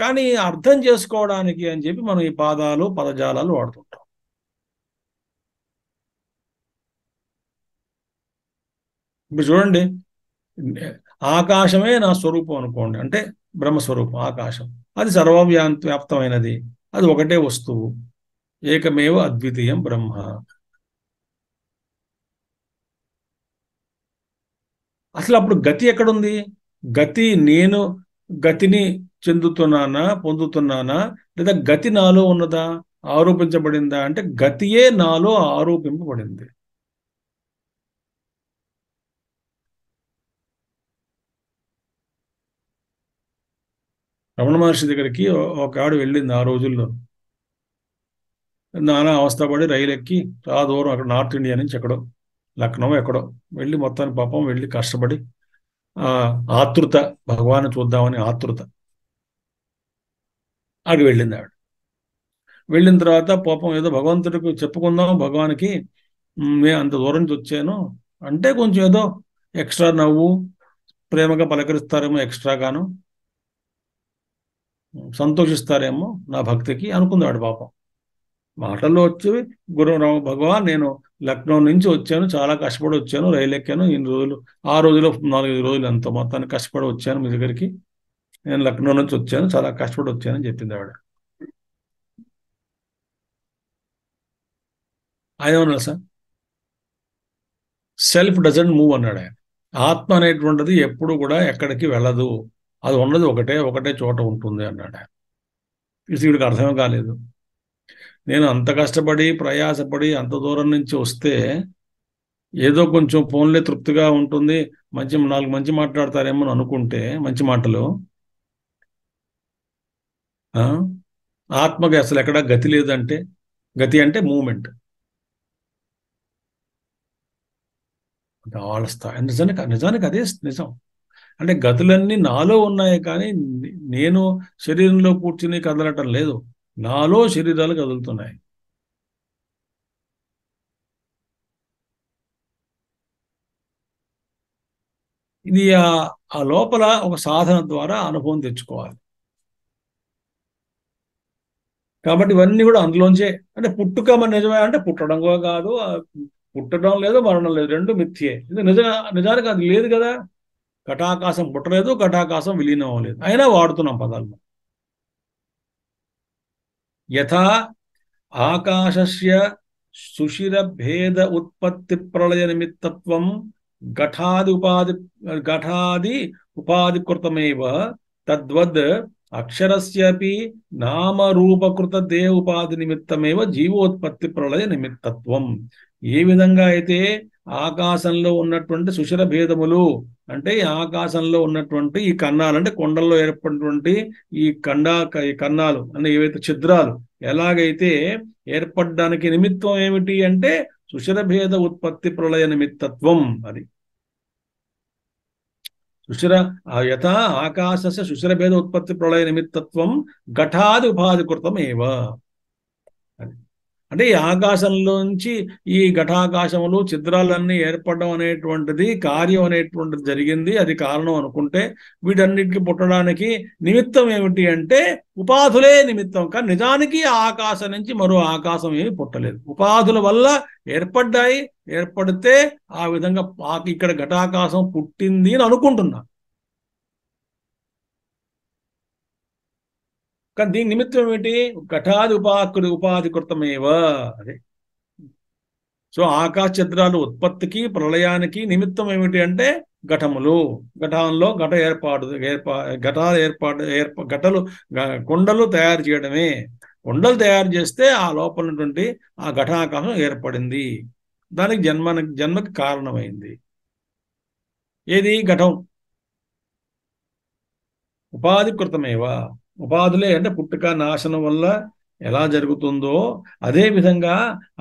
కానీ అర్థం చేసుకోవడానికి అని చెప్పి మనం ఈ పాదాలు పదజాలాలు వాడుతుంటాం ఇప్పుడు చూడండి ఆకాశమే నా స్వరూపం అనుకోండి అంటే బ్రహ్మస్వరూపం ఆకాశం అది సర్వవ్యాప్తమైనది అది ఒకటే వస్తువు ఏకమేవ అద్వితీయం బ్రహ్మ అసలు అప్పుడు గతి ఎక్కడుంది గతి నేను గతిని చెందుతున్నానా పొందుతున్నానా లేదా గతి నాలో ఉన్నదా ఆరోపించబడిందా అంటే గతియే నాలో ఆరోపింపబడింది రమణ మహర్షి దగ్గరికి ఒక ఆడు వెళ్ళింది ఆ రోజుల్లో నానా అవస్థపడి రైలు ఎక్కి ఆ దూరం అక్కడ నార్త్ ఇండియా నుంచి ఎక్కడో లక్నో ఎక్కడో వెళ్ళి మొత్తానికి పాపం వెళ్ళి కష్టపడి ఆతృత భగవాన్ చూద్దామని ఆతృత అడిగి వెళ్ళింది ఆవిడ వెళ్ళిన తర్వాత పాపం ఏదో భగవంతుడికి చెప్పుకుందాం భగవానికి మేము అంత దూరం నుంచి వచ్చాను అంటే కొంచెం ఏదో ఎక్స్ట్రా నవ్వు ప్రేమగా పలకరిస్తారేమో ఎక్స్ట్రాగాను సంతోషిస్తారేమో నా భక్తికి అనుకుందాడు పాపం మాటల్లో వచ్చి గురు భగవాన్ నేను లక్నో నుంచి వచ్చాను చాలా కష్టపడి వచ్చాను రైలు ఎక్కాను ఇన్ని రోజులు ఆ రోజులో నాలుగైదు రోజులు ఎంత మొత్తాన్ని కష్టపడి వచ్చాను మీ దగ్గరికి నేను లక్నో నుంచి వచ్చాను చాలా కష్టపడి వచ్చానని చెప్పింది ఆవిడ ఆయన ఉన్నాడు సార్ సెల్ఫ్ డజంట్ మూవ్ అన్నాడు ఆయన ఆత్మ అనేటువంటిది ఎప్పుడు కూడా ఎక్కడికి వెళ్ళదు అది ఉండదు ఒకటే ఒకటే చోట ఉంటుంది అన్నాడు ఆయన ఇది వీడికి అర్థమే కాలేదు నేను అంత కష్టపడి ప్రయాసపడి అంత దూరం నుంచి వస్తే ఏదో కొంచెం ఫోన్లే తృప్తిగా ఉంటుంది మంచి నాలుగు మంచి మాట్లాడతారేమో అనుకుంటే మంచి మాటలు ఆత్మకి అసలు ఎక్కడ గతి లేదంటే గతి అంటే మూమెంట్ వాళ్ళ స్థాయి నిజానికి నిజానికి అదే నిజం అంటే గతులన్నీ నాలో ఉన్నాయి కానీ నేను శరీరంలో కూర్చుని కదలటం లేదు నాలో శరీరాలు కదులుతున్నాయి ఇది ఆ లోపల ఒక సాధన ద్వారా అనుభవం తెచ్చుకోవాలి కాబట్టి ఇవన్నీ కూడా అందులోంచే అంటే పుట్టుక మన నిజమే అంటే పుట్టడం కూడా కాదు పుట్టడం లేదు మరణం లేదు రెండు మిథ్యే నిజంగా నిజానికి అది లేదు కదా కటాకాశం పుట్టలేదు కటాకాశం విలీనం అవ్వలేదు అయినా వాడుతున్నాం పదాలు यथा आकाशस्य सुशिरभेद उत्पत्तिप्रलयनिमित्तत्वं घटादि उपाधि घटादि उपाधिकृतमेव तद्वद् अक्षरस्यापि నామరూపకృతదేహ ఉపాధి నిమిత్తమేవ జీవోత్పత్తి ప్రళయ నిమిత్తత్వం ఏ విధంగా అయితే ఆకాశంలో ఉన్నటువంటి సుషర భేదములు అంటే ఆకాశంలో ఉన్నటువంటి ఈ కన్నాలు అంటే కొండల్లో ఏర్పడినటువంటి ఈ కండా కన్నాలు అంటే ఏవైతే ఛిద్రాలు ఎలాగైతే ఏర్పడడానికి నిమిత్తం ఏమిటి అంటే సుషర భేద ఉత్పత్తి ప్రళయ నిమిత్తత్వం అది సుషిర యథ ఆకాశస్య సుషిర భేద ఉత్పత్తి ప్రళయ నిమిత్తత్వం ఘటాది ఉపాధి కృతం ఏవ అంటే ఈ ఆకాశంలోంచి ఈ ఘటాకాశములు చిత్రాలన్నీ ఏర్పడడం అనేటువంటిది కార్యం అనేటువంటిది జరిగింది అది కారణం అనుకుంటే వీటన్నిటికి పుట్టడానికి నిమిత్తం ఏమిటి అంటే ఉపాధులే నిమిత్తం కానీ నిజానికి ఆకాశం నుంచి మరో ఆకాశం ఏమి పుట్టలేదు ఉపాధుల వల్ల ఏర్పడ్డాయి ఏర్పడితే ఆ విధంగా ఇక్కడ ఘటాకాశం పుట్టింది అని అనుకుంటున్నాను కానీ దీని నిమిత్తం ఏమిటి ఘటాది ఉపాకృతి ఉపాధి కృతమేవ అదే సో ఆకాశ చిత్రాలు ఉత్పత్తికి ప్రళయానికి నిమిత్తం ఏమిటి అంటే ఘటములు ఘటంలో ఘట ఏర్పాటు ఏర్పా ఘటాలు ఏర్పాటు ఏర్పా ఘటలు కొండలు తయారు చేయడమే కొండలు తయారు చేస్తే ఆ లోపల ఉన్నటువంటి ఆ ఘటాకాశం ఏర్పడింది దానికి జన్మ జన్మకి కారణమైంది ఏది ఘటం ఉపాధి కృతమేవా ఉపాధులే అంటే పుట్టుక నాశనం వల్ల ఎలా జరుగుతుందో అదే విధంగా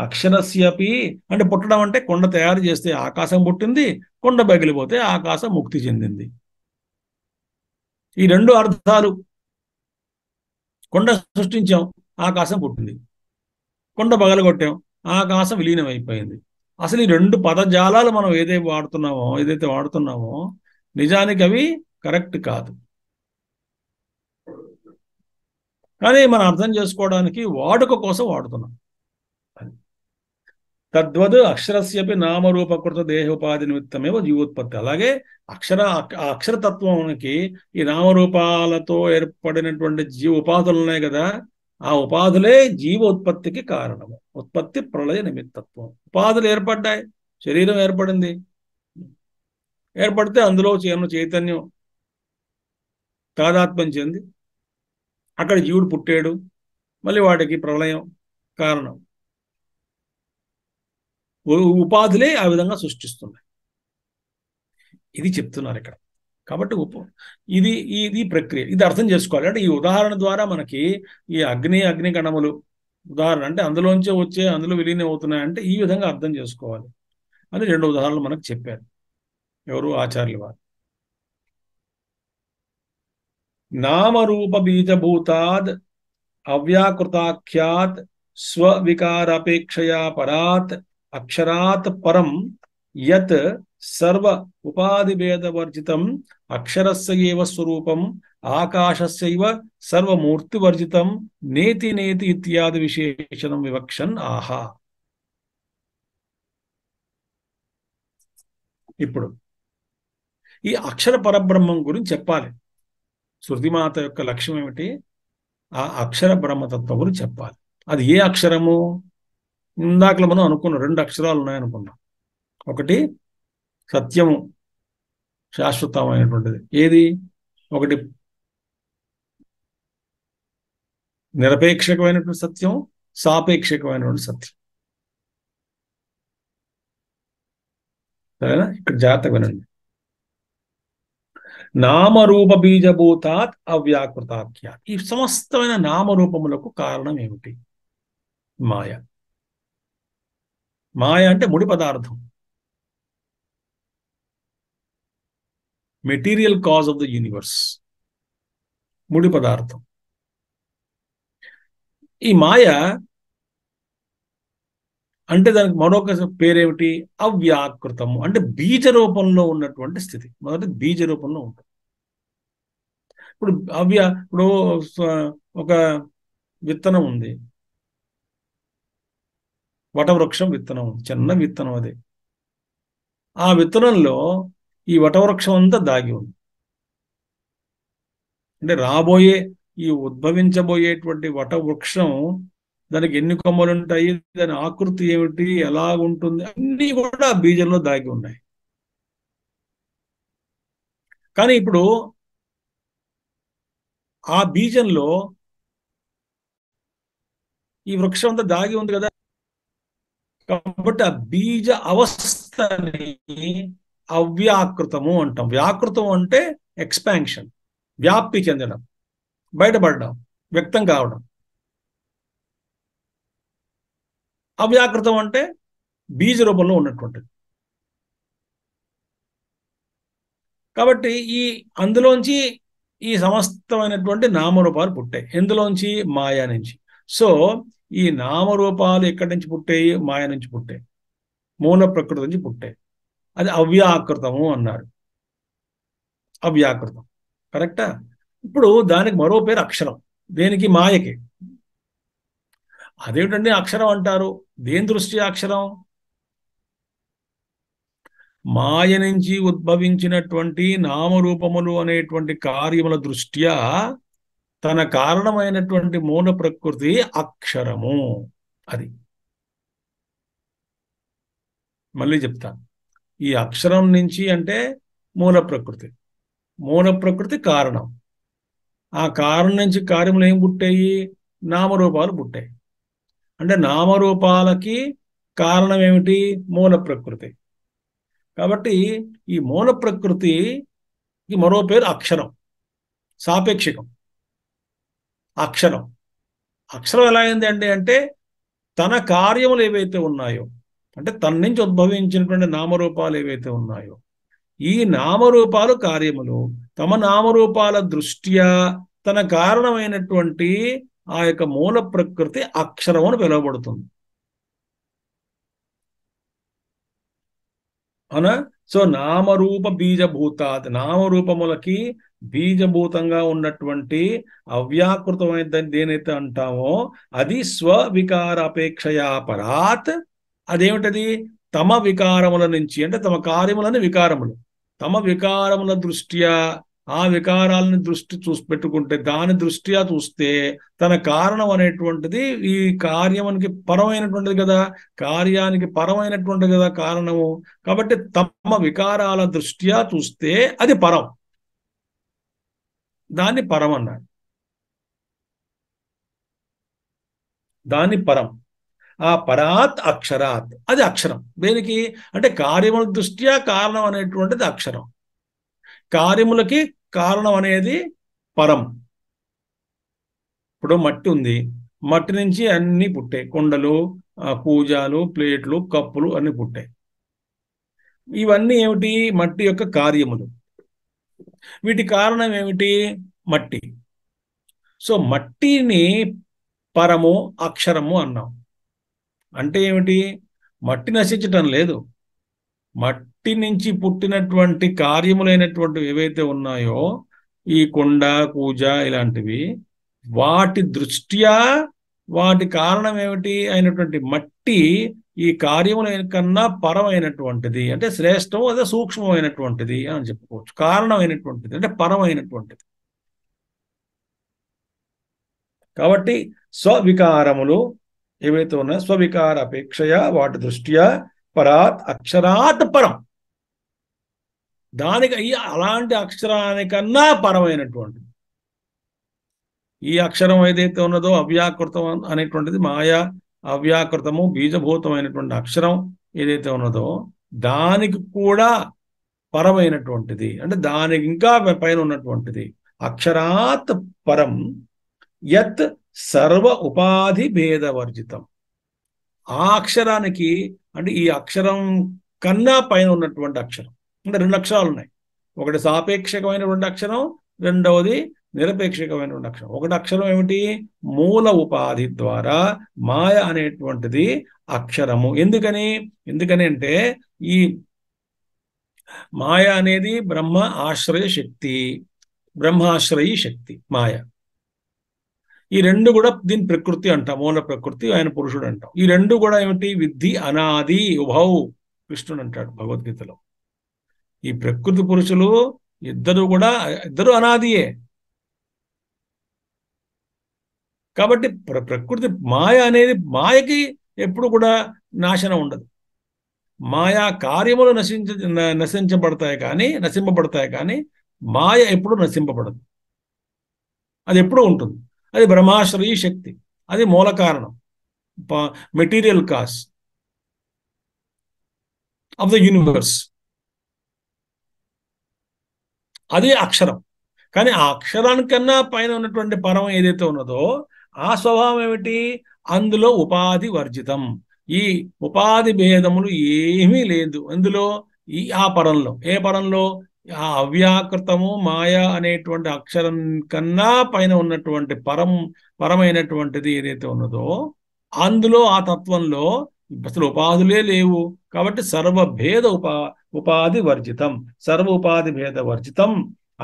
అక్షరస్యపి అంటే పుట్టడం అంటే కొండ తయారు చేస్తే ఆకాశం పుట్టింది కొండ పగిలిపోతే ఆకాశం ముక్తి చెందింది ఈ రెండు అర్థాలు కొండ సృష్టించాం ఆకాశం పుట్టింది కొండ పగలగొట్టాం ఆకాశం విలీనం అయిపోయింది అసలు ఈ రెండు పదజాలాలు మనం ఏదైతే వాడుతున్నామో ఏదైతే వాడుతున్నామో నిజానికి అవి కరెక్ట్ కాదు కానీ మనం అర్థం చేసుకోవడానికి వాడుక కోసం వాడుతున్నాం తద్వద్ అక్షరస్యపి నామరూపకృత దేహోపాధి నిమిత్తమే జీవోత్పత్తి అలాగే అక్షర అక్షరతత్వానికి ఈ నామరూపాలతో ఏర్పడినటువంటి జీవ ఉపాధులు ఉన్నాయి కదా ఆ ఉపాధులే జీవ ఉత్పత్తికి కారణము ఉత్పత్తి ప్రళయ నిమిత్తత్వం ఉపాధులు ఏర్పడ్డాయి శరీరం ఏర్పడింది ఏర్పడితే అందులో చైతన్యం తాదాత్మ్యం చెంది అక్కడ జీవుడు పుట్టాడు మళ్ళీ వాడికి ప్రళయం కారణం ఉపాధులే ఆ విధంగా సృష్టిస్తున్నాయి ఇది చెప్తున్నారు ఇక్కడ కాబట్టి ఉప ఇది ఇది ప్రక్రియ ఇది అర్థం చేసుకోవాలి అంటే ఈ ఉదాహరణ ద్వారా మనకి ఈ అగ్ని అగ్ని గణములు ఉదాహరణ అంటే అందులోంచే వచ్చే అందులో విలీనం అవుతున్నాయి అంటే ఈ విధంగా అర్థం చేసుకోవాలి అని రెండు ఉదాహరణలు మనకు చెప్పారు ఎవరు ఆచార్యులు వారు నామరూప బీజభూతాద్ అవ్యాకృతాఖ్యాత్ స్వవికారపేక్షయా పరాత్ అక్షరాత్ పరం యత్ సర్వ ఉపాధిభేదవర్జితం అక్షరస్యవ స్వరూపం ఆకాశస్యవ సర్వమూర్తివర్జితం నేతి నేతి ఇత్యాది విశేషణం వివక్షన్ ఆహా ఇప్పుడు ఈ అక్షర పరబ్రహ్మం గురించి చెప్పాలి శృతిమాత యొక్క లక్ష్యం ఏమిటి ఆ అక్షర బ్రహ్మతత్వములు చెప్పాలి అది ఏ అక్షరము ఇందాకలు మనం అనుకున్న రెండు అక్షరాలు ఉన్నాయనుకున్నాం ఒకటి సత్యము శాశ్వతమైనటువంటిది ఏది ఒకటి నిరపేక్షకమైనటువంటి సత్యం సాపేక్షకమైనటువంటి సత్యం సరేనా ఇక్కడ జాగ్రత్తగా వినండి నామరూప బీజభూతాత్ అవ్యాకృతాఖ్య ఈ సమస్తమైన నామరూపములకు కారణం ఏమిటి మాయ మాయ అంటే ముడి పదార్థం material cause of the universe ముడి పదార్థం ఈ మాయ అంటే దానికి మరొక పేరేమిటి అవ్యాకృతము అంటే బీజ రూపంలో ఉన్నటువంటి స్థితి మొదటి బీజ రూపంలో ఉంటుంది ఇప్పుడు అవ్య ఇప్పుడు ఒక విత్తనం ఉంది వటవృక్షం విత్తనం ఉంది చిన్న విత్తనం అది ఆ విత్తనంలో ఈ వటవృక్షం అంతా దాగి ఉంది అంటే రాబోయే ఈ ఉద్భవించబోయేటువంటి వటవృక్షం దానికి ఎన్ని కొమ్మలు ఉంటాయి దాని ఆకృతి ఏమిటి ఎలా ఉంటుంది అన్ని కూడా బీజంలో దాగి ఉన్నాయి కానీ ఇప్పుడు ఆ బీజంలో ఈ వృక్షం అంతా దాగి ఉంది కదా కాబట్టి ఆ బీజ అవస్థని అవ్యాకృతము అంటాం వ్యాకృతం అంటే ఎక్స్పాన్షన్ వ్యాప్తి చెందడం బయటపడడం వ్యక్తం కావడం అవ్యాకృతం అంటే బీజ రూపంలో ఉన్నటువంటిది కాబట్టి ఈ అందులోంచి ఈ సమస్తమైనటువంటి నామరూపాలు పుట్టాయి ఎందులోంచి మాయా నుంచి సో ఈ నామరూపాలు ఎక్కడి నుంచి పుట్టాయి మాయ నుంచి పుట్టాయి మూల ప్రకృతి నుంచి పుట్టాయి అది అవ్యాకృతము అన్నారు అవ్యాకృతం కరెక్టా ఇప్పుడు దానికి మరో పేరు అక్షరం దేనికి మాయకే అదేమిటండి అక్షరం అంటారు దేని దృష్టి అక్షరం మాయ నుంచి ఉద్భవించినటువంటి నామరూపములు అనేటువంటి కార్యముల దృష్ట్యా తన కారణమైనటువంటి మూల ప్రకృతి అక్షరము అది మళ్ళీ చెప్తాను ఈ అక్షరం నుంచి అంటే మూల ప్రకృతి మూల ప్రకృతి కారణం ఆ కారణం నుంచి కార్యములు ఏం పుట్టాయి నామరూపాలు పుట్టాయి అంటే నామరూపాలకి కారణం ఏమిటి మూల ప్రకృతి కాబట్టి ఈ మూల ప్రకృతికి మరో పేరు అక్షరం సాపేక్షికం అక్షరం అక్షరం ఎలా అయిందండి అంటే తన కార్యములు ఏవైతే ఉన్నాయో అంటే తన నుంచి ఉద్భవించినటువంటి నామరూపాలు ఏవైతే ఉన్నాయో ఈ నామరూపాలు కార్యములు తమ నామరూపాల దృష్ట్యా తన కారణమైనటువంటి ఆ యొక్క మూల ప్రకృతి అక్షరం అని పిలువబడుతుంది అవునా సో నామరూప బీజభూతాది నామరూపములకి బీజభూతంగా ఉన్నటువంటి అవ్యాకృతమైన దేనైతే అంటామో అది స్వవికార అపేక్షయా పరాత్ అదేమిటది తమ వికారముల నుంచి అంటే తమ కార్యములని వికారములు తమ వికారముల దృష్ట్యా ఆ వికారాలను దృష్టి చూసి పెట్టుకుంటే దాని దృష్ట్యా చూస్తే తన కారణం అనేటువంటిది ఈ కార్యమునికి పరమైనటువంటిది కదా కార్యానికి పరమైనటువంటిది కదా కారణము కాబట్టి తమ వికారాల దృష్ట్యా చూస్తే అది పరం దాన్ని పరం అన్నాడు దాన్ని పరం ఆ పరాత్ అక్షరాత్ అది అక్షరం దేనికి అంటే కార్యముల దృష్ట్యా కారణం అనేటువంటిది అక్షరం కార్యములకి కారణం అనేది పరం ఇప్పుడు మట్టి ఉంది మట్టి నుంచి అన్ని పుట్టాయి కొండలు పూజాలు ప్లేట్లు కప్పులు అన్ని పుట్టాయి ఇవన్నీ ఏమిటి మట్టి యొక్క కార్యములు వీటి కారణం ఏమిటి మట్టి సో మట్టిని పరము అక్షరము అన్నాం అంటే ఏమిటి మట్టి నశించటం లేదు మట్ మట్టి నుంచి పుట్టినటువంటి కార్యములైనటువంటివి ఏవైతే ఉన్నాయో ఈ కొండ పూజ ఇలాంటివి వాటి దృష్ట్యా వాటి కారణం ఏమిటి అయినటువంటి మట్టి ఈ కార్యముల కన్నా పరమైనటువంటిది అంటే శ్రేష్టం అదే సూక్ష్మమైనటువంటిది అని చెప్పుకోవచ్చు కారణమైనటువంటిది అంటే పరమైనటువంటిది కాబట్టి స్వవికారములు ఏవైతే ఉన్నాయో స్వవికార అపేక్షయ వాటి దృష్ట్యా పరాత్ అక్షరాత్ పరం దానికి అలాంటి అక్షరానికన్నా పరమైనటువంటిది ఈ అక్షరం ఏదైతే ఉన్నదో అవ్యాకృతం అనేటువంటిది మాయా అవ్యాకృతము బీజభూతమైనటువంటి అక్షరం ఏదైతే ఉన్నదో దానికి కూడా పరమైనటువంటిది అంటే దానికి ఇంకా పైన ఉన్నటువంటిది అక్షరాత్ పరం యత్ సర్వ ఉపాధి భేదవర్జితం ఆ అక్షరానికి అంటే ఈ అక్షరం కన్నా పైన ఉన్నటువంటి అక్షరం అంటే రెండు అక్షరాలు ఉన్నాయి ఒకటి సాపేక్షకమైనటువంటి అక్షరం రెండవది నిరపేక్షకమైనటువంటి అక్షరం ఒకటి అక్షరం ఏమిటి మూల ఉపాధి ద్వారా మాయ అనేటువంటిది అక్షరము ఎందుకని ఎందుకని అంటే ఈ మాయ అనేది బ్రహ్మ ఆశ్రయ శక్తి బ్రహ్మాశ్రయ శక్తి మాయ ఈ రెండు కూడా దీని ప్రకృతి అంటాం మూల ప్రకృతి ఆయన పురుషుడు అంటాం ఈ రెండు కూడా ఏమిటి విద్ధి అనాది ఉభౌ కృష్ణుడు అంటాడు భగవద్గీతలో ఈ ప్రకృతి పురుషులు ఇద్దరు కూడా ఇద్దరు అనాదియే కాబట్టి ప్ర ప్రకృతి మాయ అనేది మాయకి ఎప్పుడు కూడా నాశనం ఉండదు మాయా కార్యములు నశించ నశించబడతాయి కానీ నశింపబడతాయి కానీ మాయ ఎప్పుడు నశింపబడదు అది ఎప్పుడు ఉంటుంది అది బ్రహ్మాశ్రయీ శక్తి అది మూల కారణం material cause of the universe అదే అక్షరం కానీ ఆ అక్షరానికన్నా పైన ఉన్నటువంటి పరం ఏదైతే ఉన్నదో ఆ స్వభావం ఏమిటి అందులో ఉపాధి వర్జితం ఈ ఉపాధి భేదములు ఏమీ లేదు అందులో ఈ ఆ పరంలో ఏ పరంలో ఆ అవ్యాకృతము మాయ అనేటువంటి అక్షరం కన్నా పైన ఉన్నటువంటి పరం పరమైనటువంటిది ఏదైతే ఉన్నదో అందులో ఆ తత్వంలో అసలు ఉపాధులే లేవు కాబట్టి సర్వభేద ఉపా ఉపాధి వర్జితం సర్వ ఉపాధి భేద వర్జితం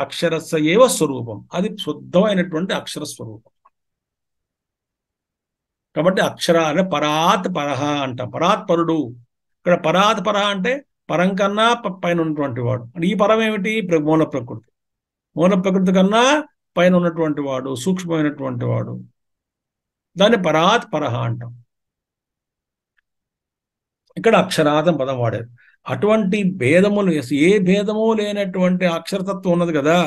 అక్షరస్య ఏవ స్వరూపం అది శుద్ధమైనటువంటి అక్షర స్వరూపం కాబట్టి అక్షర అంటే పరాత్ పరహ అంట పరాత్పరుడు ఇక్కడ పరాత్ పరహ అంటే పరం కన్నా పైన ఉన్నటువంటి వాడు ఈ పరం ఏమిటి మూల ప్రకృతి మూల ప్రకృతి కన్నా పైన ఉన్నటువంటి వాడు సూక్ష్మమైనటువంటి వాడు దాన్ని పరాత్ పరహ అంటాం ఇక్కడ అక్షరాతం పదం వాడారు అటువంటి భేదములు ఏ భేదము లేనటువంటి అక్షరతత్వం ఉన్నది కదా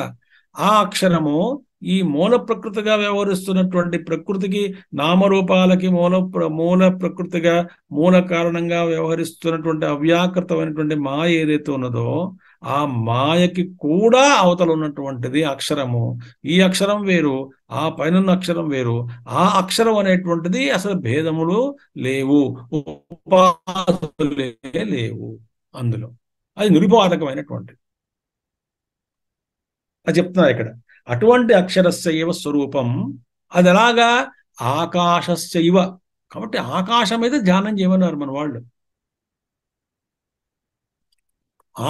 ఆ అక్షరము ఈ మూల ప్రకృతిగా వ్యవహరిస్తున్నటువంటి ప్రకృతికి నామరూపాలకి మూల మూల ప్రకృతిగా మూల కారణంగా వ్యవహరిస్తున్నటువంటి అవ్యాకృతమైనటువంటి మాయ ఏదైతే ఉన్నదో ఆ మాయకి కూడా అవతల ఉన్నటువంటిది అక్షరము ఈ అక్షరం వేరు ఆ పైన అక్షరం వేరు ఆ అక్షరం అనేటువంటిది అసలు భేదములు లేవు లేవు అందులో అది నిరుపాదకమైనటువంటిది అది చెప్తున్నారు ఇక్కడ అటువంటి అక్షరస్య ఇవ స్వరూపం అది ఎలాగా ఆకాశస్య ఇవ కాబట్టి ఆకాశం మీద ధ్యానం చేయమన్నారు మన వాళ్ళు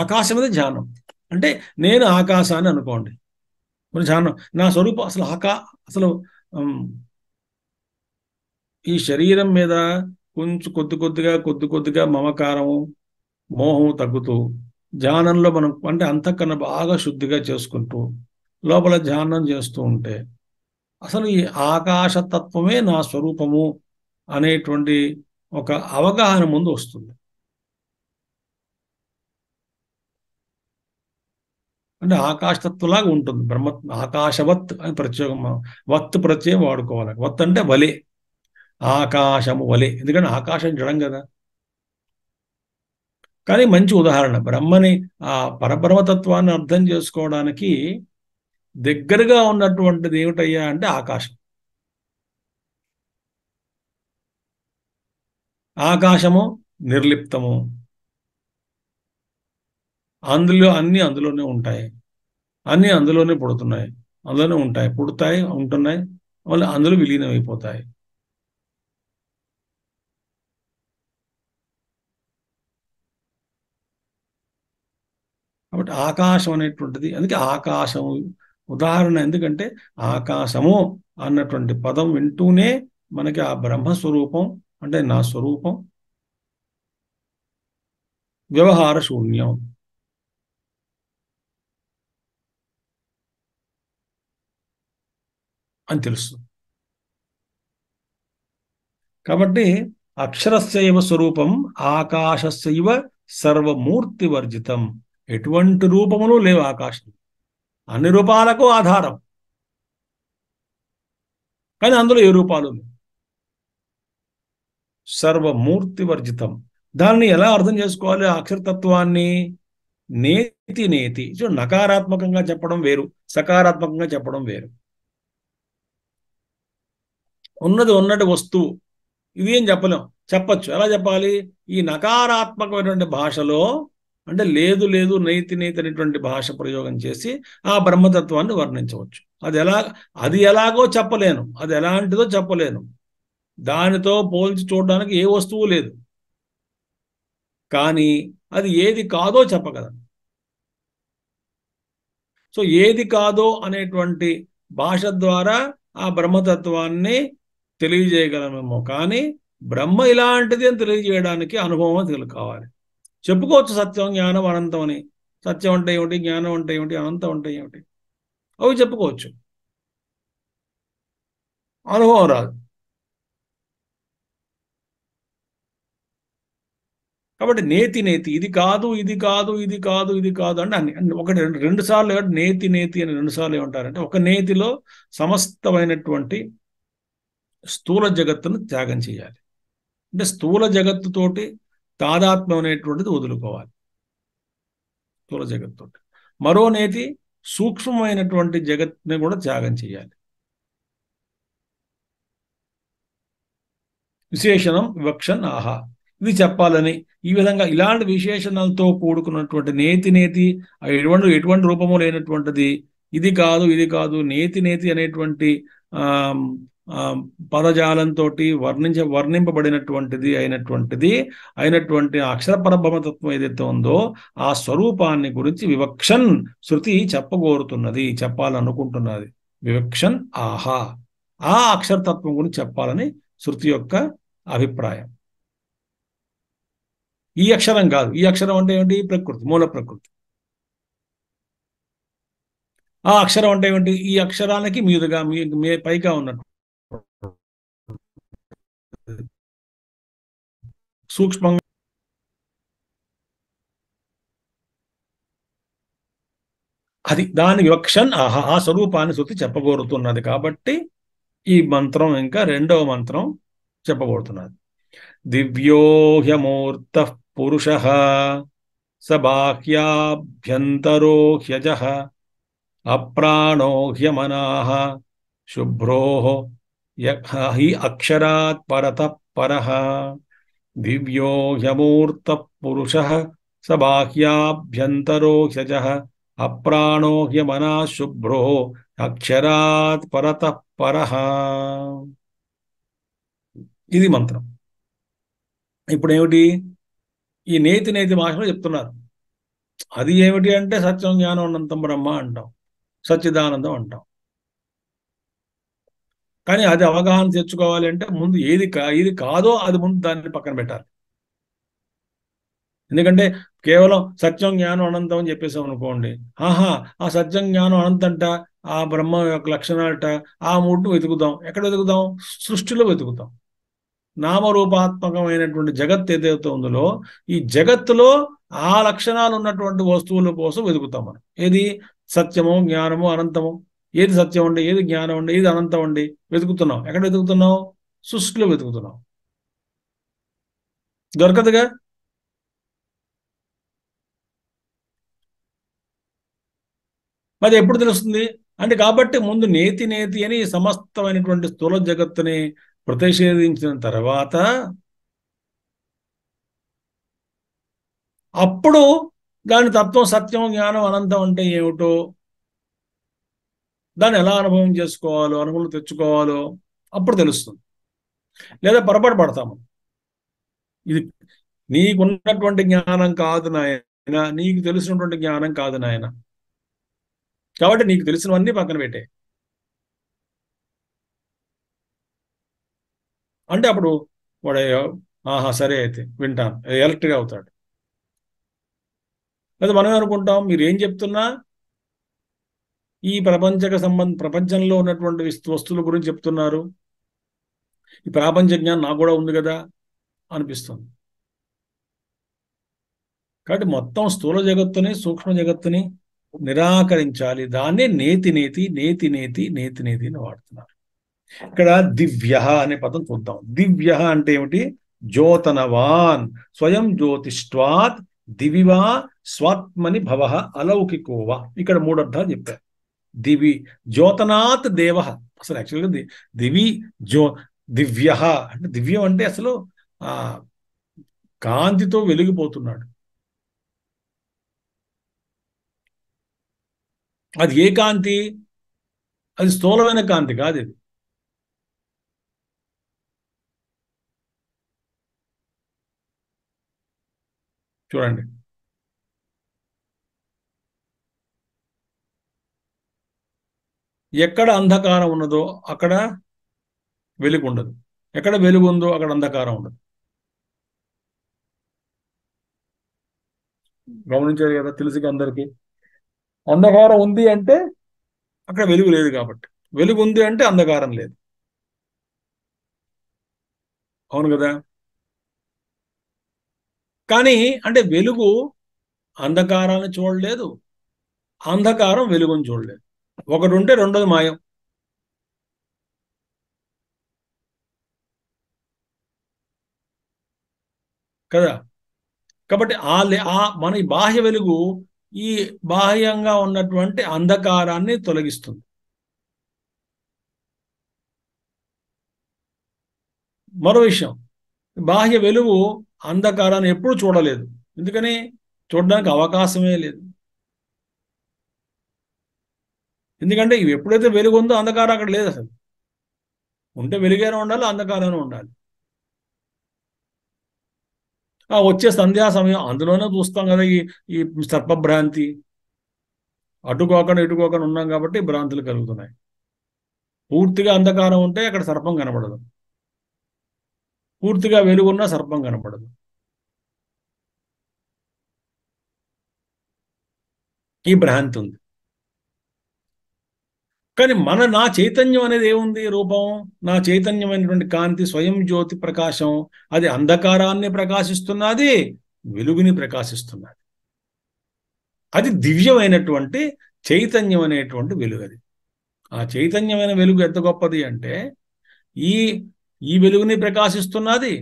ఆకాశం అనేది ధ్యానం అంటే నేను ఆకాశాన్ని అనుకోండి మరి ధ్యానం నా స్వరూపం అసలు ఆకా అసలు ఈ శరీరం మీద కొంచెం కొద్ది కొద్దిగా కొద్ది కొద్దిగా మమకారం మోహం తగ్గుతూ ధ్యానంలో మనం అంటే అంతకన్నా బాగా శుద్ధిగా చేసుకుంటూ లోపల ధ్యానం చేస్తూ ఉంటే అసలు ఈ ఆకాశతత్వమే నా స్వరూపము అనేటువంటి ఒక అవగాహన ముందు వస్తుంది అంటే ఆకాశతత్వలాగా ఉంటుంది బ్రహ్మ ఆకాశవత్ అని ప్రత్యేకం వత్ ప్రత్యయం వాడుకోవాలి వత్ అంటే వలే ఆకాశము వలే ఎందుకంటే ఆకాశం జడం కదా కానీ మంచి ఉదాహరణ బ్రహ్మని ఆ పరబ్రహ్మతత్వాన్ని అర్థం చేసుకోవడానికి దగ్గరగా ఉన్నటువంటిది ఏమిటయ్యా అంటే ఆకాశం ఆకాశము నిర్లిప్తము అందులో అన్ని అందులోనే ఉంటాయి అన్నీ అందులోనే పుడుతున్నాయి అందులోనే ఉంటాయి పుడతాయి ఉంటున్నాయి మళ్ళీ అందులో విలీనం అయిపోతాయి కాబట్టి ఆకాశం అనేటువంటిది అందుకే ఆకాశము ఉదాహరణ ఎందుకంటే ఆకాశము అన్నటువంటి పదం వింటూనే మనకి ఆ బ్రహ్మస్వరూపం అంటే నా స్వరూపం వ్యవహార శూన్యం అని తెలుస్తుంది కాబట్టి అక్షరస్యవ స్వరూపం ఆకాశస్యవ వర్జితం ఎటువంటి రూపములు లేవు ఆకాశం అన్ని రూపాలకు ఆధారం కానీ అందులో ఏ రూపాలు లేవు వర్జితం దాన్ని ఎలా అర్థం చేసుకోవాలి అక్షరతత్వాన్ని నేతి నేతి నకారాత్మకంగా చెప్పడం వేరు సకారాత్మకంగా చెప్పడం వేరు ఉన్నది ఉన్నటి వస్తువు ఇది ఏం చెప్పలేం చెప్పచ్చు ఎలా చెప్పాలి ఈ నకారాత్మకమైనటువంటి భాషలో అంటే లేదు లేదు నైతి నైతి అనేటువంటి భాష ప్రయోగం చేసి ఆ బ్రహ్మతత్వాన్ని వర్ణించవచ్చు అది ఎలా అది ఎలాగో చెప్పలేను అది ఎలాంటిదో చెప్పలేను దానితో పోల్చి చూడడానికి ఏ వస్తువు లేదు కానీ అది ఏది కాదో చెప్పగలను సో ఏది కాదో అనేటువంటి భాష ద్వారా ఆ బ్రహ్మతత్వాన్ని తెలియజేయగలమేమో కానీ బ్రహ్మ ఇలాంటిది అని తెలియజేయడానికి అనుభవం తెలు కావాలి చెప్పుకోవచ్చు సత్యం జ్ఞానం అనంతం అని సత్యం అంటే ఏమిటి జ్ఞానం అంటే ఏమిటి అనంతం అంటే ఏమిటి అవి చెప్పుకోవచ్చు అనుభవం రాదు కాబట్టి నేతి నేతి ఇది కాదు ఇది కాదు ఇది కాదు ఇది కాదు అంటే అన్ని ఒకటి రెండు సార్లు నేతి నేతి అని రెండు సార్లు ఏమంటారంటే ఒక నేతిలో సమస్తమైనటువంటి స్థూల జగత్తును త్యాగం చేయాలి అంటే స్థూల జగత్తుతోటి తాదాత్మ్యం అనేటువంటిది వదులుకోవాలి స్థూల జగత్తుతోటి మరో నేతి సూక్ష్మమైనటువంటి జగత్ని కూడా త్యాగం చేయాలి విశేషణం వివక్షన్ ఆహా ఇది చెప్పాలని ఈ విధంగా ఇలాంటి విశేషణాలతో కూడుకున్నటువంటి నేతి నేతి ఎటువంటి ఎటువంటి రూపము లేనటువంటిది ఇది కాదు ఇది కాదు నేతి నేతి అనేటువంటి పదజాలంతో వర్ణించ వర్ణింపబడినటువంటిది అయినటువంటిది అయినటువంటి అక్షర పరబ్రహ్మతత్వం ఏదైతే ఉందో ఆ స్వరూపాన్ని గురించి వివక్షన్ శృతి చెప్పగోరుతున్నది చెప్పాలనుకుంటున్నది వివక్షన్ ఆహా ఆ అక్షరతత్వం గురించి చెప్పాలని శృతి యొక్క అభిప్రాయం ఈ అక్షరం కాదు ఈ అక్షరం అంటే ఏమిటి ప్రకృతి మూల ప్రకృతి ఆ అక్షరం అంటే ఏమిటి ఈ అక్షరానికి మీదుగా మీ పైగా ఉన్నట్టు సూక్ష్మంగా అది దాని వివక్షన్ ఆహా ఆ స్వరూపాన్ని శృతి చెప్పబోరుతున్నది కాబట్టి ఈ మంత్రం ఇంకా రెండవ మంత్రం చెప్పబోతున్నది దివ్యోహ్యమూర్త పురుష స బాహ్యాభ్యంతరోహ్యజ అప్రాణోహ్యమనా శుభ్రో హి అక్షరాత్ పరత పర దివ్యో హ్యమూర్త పురుష స బాహ్యాభ్యంతరో హ్యజ అప్రాణో హ్యమనా శుభ్రో అక్షరాత్ పరత పర ఇది మంత్రం ఇప్పుడు ఏమిటి ఈ నేతి నేతి భాషలో చెప్తున్నారు అది ఏమిటి అంటే సత్యం జ్ఞానం అనంతం బ్రహ్మ అంటాం సచ్చిదానందం అంటాం కానీ అది అవగాహన తెచ్చుకోవాలి అంటే ముందు ఏది కా ఏది కాదో అది ముందు దాన్ని పక్కన పెట్టాలి ఎందుకంటే కేవలం సత్యం జ్ఞానం అనంతం అని చెప్పేసాం అనుకోండి ఆహా ఆ సత్యం జ్ఞానం అనంతంట ఆ బ్రహ్మ యొక్క లక్షణాలట ఆ మూడు వెతుకుతాం ఎక్కడ వెతుకుతాం సృష్టిలో వెతుకుతాం నామరూపాత్మకమైనటువంటి జగత్ ఏదైతే ఉందో ఈ జగత్తులో ఆ లక్షణాలు ఉన్నటువంటి వస్తువుల కోసం వెతుకుతాం మనం ఏది సత్యము జ్ఞానము అనంతము ఏది సత్యం ఉండి ఏది జ్ఞానం ఉండి ఏది అనంతం ఉండి వెతుకుతున్నాం ఎక్కడ వెతుకుతున్నావు సృష్టిలో వెతుకుతున్నాం దొరకదుగా మరి ఎప్పుడు తెలుస్తుంది అంటే కాబట్టి ముందు నేతి నేతి అని సమస్తమైనటువంటి స్థూల జగత్తుని ప్రతిషేధించిన తర్వాత అప్పుడు దాని తత్వం సత్యం జ్ఞానం అనంతం అంటే ఏమిటో దాన్ని ఎలా అనుభవం చేసుకోవాలో అనుభవం తెచ్చుకోవాలో అప్పుడు తెలుస్తుంది లేదా పొరపాటు పడతాము ఇది నీకున్నటువంటి జ్ఞానం కాదు నాయన నీకు తెలిసినటువంటి జ్ఞానం కాదు నాయన కాబట్టి నీకు తెలిసినవన్నీ పక్కన పెట్టే అంటే అప్పుడు వాడు ఆహా సరే అయితే వింటాను ఎలక్ట్రిక్ అవుతాడు లేదా మనం అనుకుంటాం మీరు ఏం చెప్తున్నా ఈ ప్రపంచక సంబంధ ప్రపంచంలో ఉన్నటువంటి వస్తువుల గురించి చెప్తున్నారు ఈ ప్రాపంచ జ్ఞానం నాకు కూడా ఉంది కదా అనిపిస్తుంది కాబట్టి మొత్తం స్థూల జగత్తుని సూక్ష్మ జగత్తుని నిరాకరించాలి దాన్నే నేతి నేతి నేతి నేతి నేతి నేతి అని వాడుతున్నారు ఇక్కడ దివ్య అనే పదం చూద్దాం దివ్య అంటే ఏమిటి జ్యోతనవాన్ స్వయం జ్యోతిష్వాత్ దివివా స్వాత్మని భవ అలౌకికోవా ఇక్కడ మూడు అర్థాలు చెప్పారు దివి జ్యోతనాత్ దేవ అసలు యాక్చువల్గా దివి జ్యో దివ్య అంటే దివ్యం అంటే అసలు ఆ కాంతితో వెలిగిపోతున్నాడు అది ఏ కాంతి అది స్థూలమైన కాంతి కాదు ఇది చూడండి ఎక్కడ అంధకారం ఉన్నదో అక్కడ వెలుగు ఉండదు ఎక్కడ వెలుగు ఉందో అక్కడ అంధకారం ఉండదు గమనించారు కదా తెలుసు అందరికీ అంధకారం ఉంది అంటే అక్కడ వెలుగు లేదు కాబట్టి వెలుగు ఉంది అంటే అంధకారం లేదు అవును కదా కానీ అంటే వెలుగు అంధకారాన్ని చూడలేదు అంధకారం వెలుగుని చూడలేదు ఒకటి ఉంటే రెండోది మాయం కదా కాబట్టి ఆ ఆ మన బాహ్య వెలుగు ఈ బాహ్యంగా ఉన్నటువంటి అంధకారాన్ని తొలగిస్తుంది మరో విషయం బాహ్య వెలుగు అంధకారాన్ని ఎప్పుడూ చూడలేదు ఎందుకని చూడడానికి అవకాశమే లేదు ఎందుకంటే ఇవి ఎప్పుడైతే వెలుగు ఉందో అంధకారం అక్కడ లేదు అసలు ఉంటే వెలుగైనా ఉండాలి అంధకారంలో ఉండాలి ఆ వచ్చే సంధ్యా సమయం అందులోనే చూస్తాం కదా ఈ ఈ సర్పభ్రాంతి అటుకోకుండా ఇటుకోకుండా ఉన్నాం కాబట్టి భ్రాంతులు కలుగుతున్నాయి పూర్తిగా అంధకారం ఉంటే అక్కడ సర్పం కనపడదు పూర్తిగా వెలుగున్న సర్పం కనపడదు ఈ భ్రాంతి ఉంది కానీ మన నా చైతన్యం అనేది ఏముంది రూపం నా చైతన్యమైనటువంటి కాంతి స్వయం జ్యోతి ప్రకాశం అది అంధకారాన్ని ప్రకాశిస్తున్నది వెలుగుని ప్రకాశిస్తున్నది అది దివ్యమైనటువంటి చైతన్యం అనేటువంటి వెలుగు అది ఆ చైతన్యమైన వెలుగు ఎంత గొప్పది అంటే ఈ ఈ వెలుగుని ప్రకాశిస్తున్నది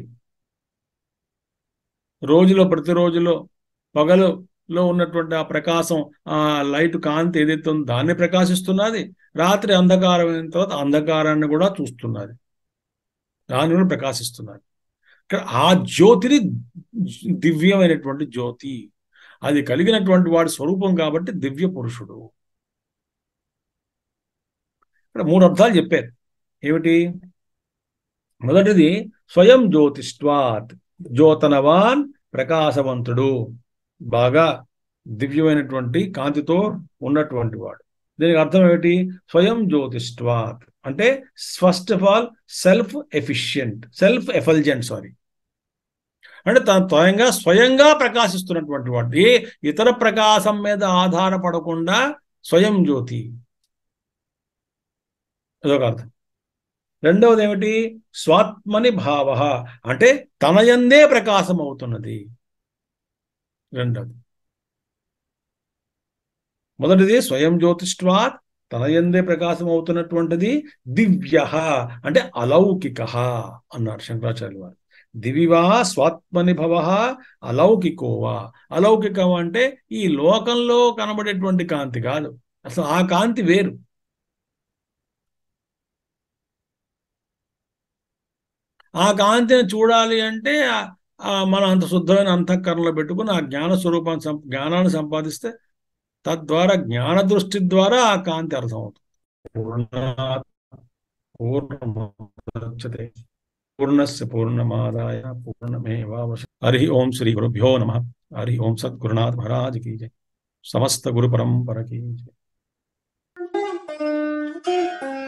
రోజులో ప్రతి రోజులో పగలులో ఉన్నటువంటి ఆ ప్రకాశం ఆ లైట్ కాంతి ఏదైతే ఉందో దాన్ని ప్రకాశిస్తున్నది రాత్రి అంధకారం అయిన తర్వాత అంధకారాన్ని కూడా చూస్తున్నది దాని ప్రకాశిస్తున్నది ఇక్కడ ఆ జ్యోతిని దివ్యమైనటువంటి జ్యోతి అది కలిగినటువంటి వాడి స్వరూపం కాబట్టి దివ్య పురుషుడు ఇక్కడ మూడు అర్థాలు చెప్పారు ఏమిటి మొదటిది స్వయం జ్యోతిష్వాత్ జ్యోతనవాన్ ప్రకాశవంతుడు బాగా దివ్యమైనటువంటి కాంతితో ఉన్నటువంటి వాడు దీనికి అర్థం ఏమిటి స్వయం జ్యోతిష్వాత్ అంటే first of all self efficient self effulgent sorry అంటే తన స్వయంగా స్వయంగా ప్రకాశిస్తున్నటువంటి వాడు ఏ ఇతర ప్రకాశం మీద ఆధారపడకుండా స్వయం జ్యోతి అదొక అర్థం రెండవది ఏమిటి స్వాత్మని భావ అంటే తనయందే ప్రకాశం అవుతున్నది రెండవది మొదటిది స్వయం జ్యోతిష్వాత్ తన ఎందే ప్రకాశం అవుతున్నటువంటిది దివ్య అంటే అలౌకిక అన్నారు శంకరాచార్య వారు దివివా భవ అలౌకికోవా అలౌకికం అంటే ఈ లోకంలో కనబడేటువంటి కాంతి కాదు అసలు ఆ కాంతి వేరు ఆ కాంతిని చూడాలి అంటే మన అంత శుద్ధమైన అంతఃకరణలో పెట్టుకుని ఆ జ్ఞాన స్వరూపాన్ని జ్ఞానాన్ని సంపాదిస్తే तद्वारा ज्ञान दृष्टि द्वारा आ कांति अर्थ होते पूर्ण से पूर्णमादाय पूर्णमेवश हरि ओम श्री गुरुभ्यो नम हरि ओम सद्गुनाथ महाराज की जय समस्त गुरु की जय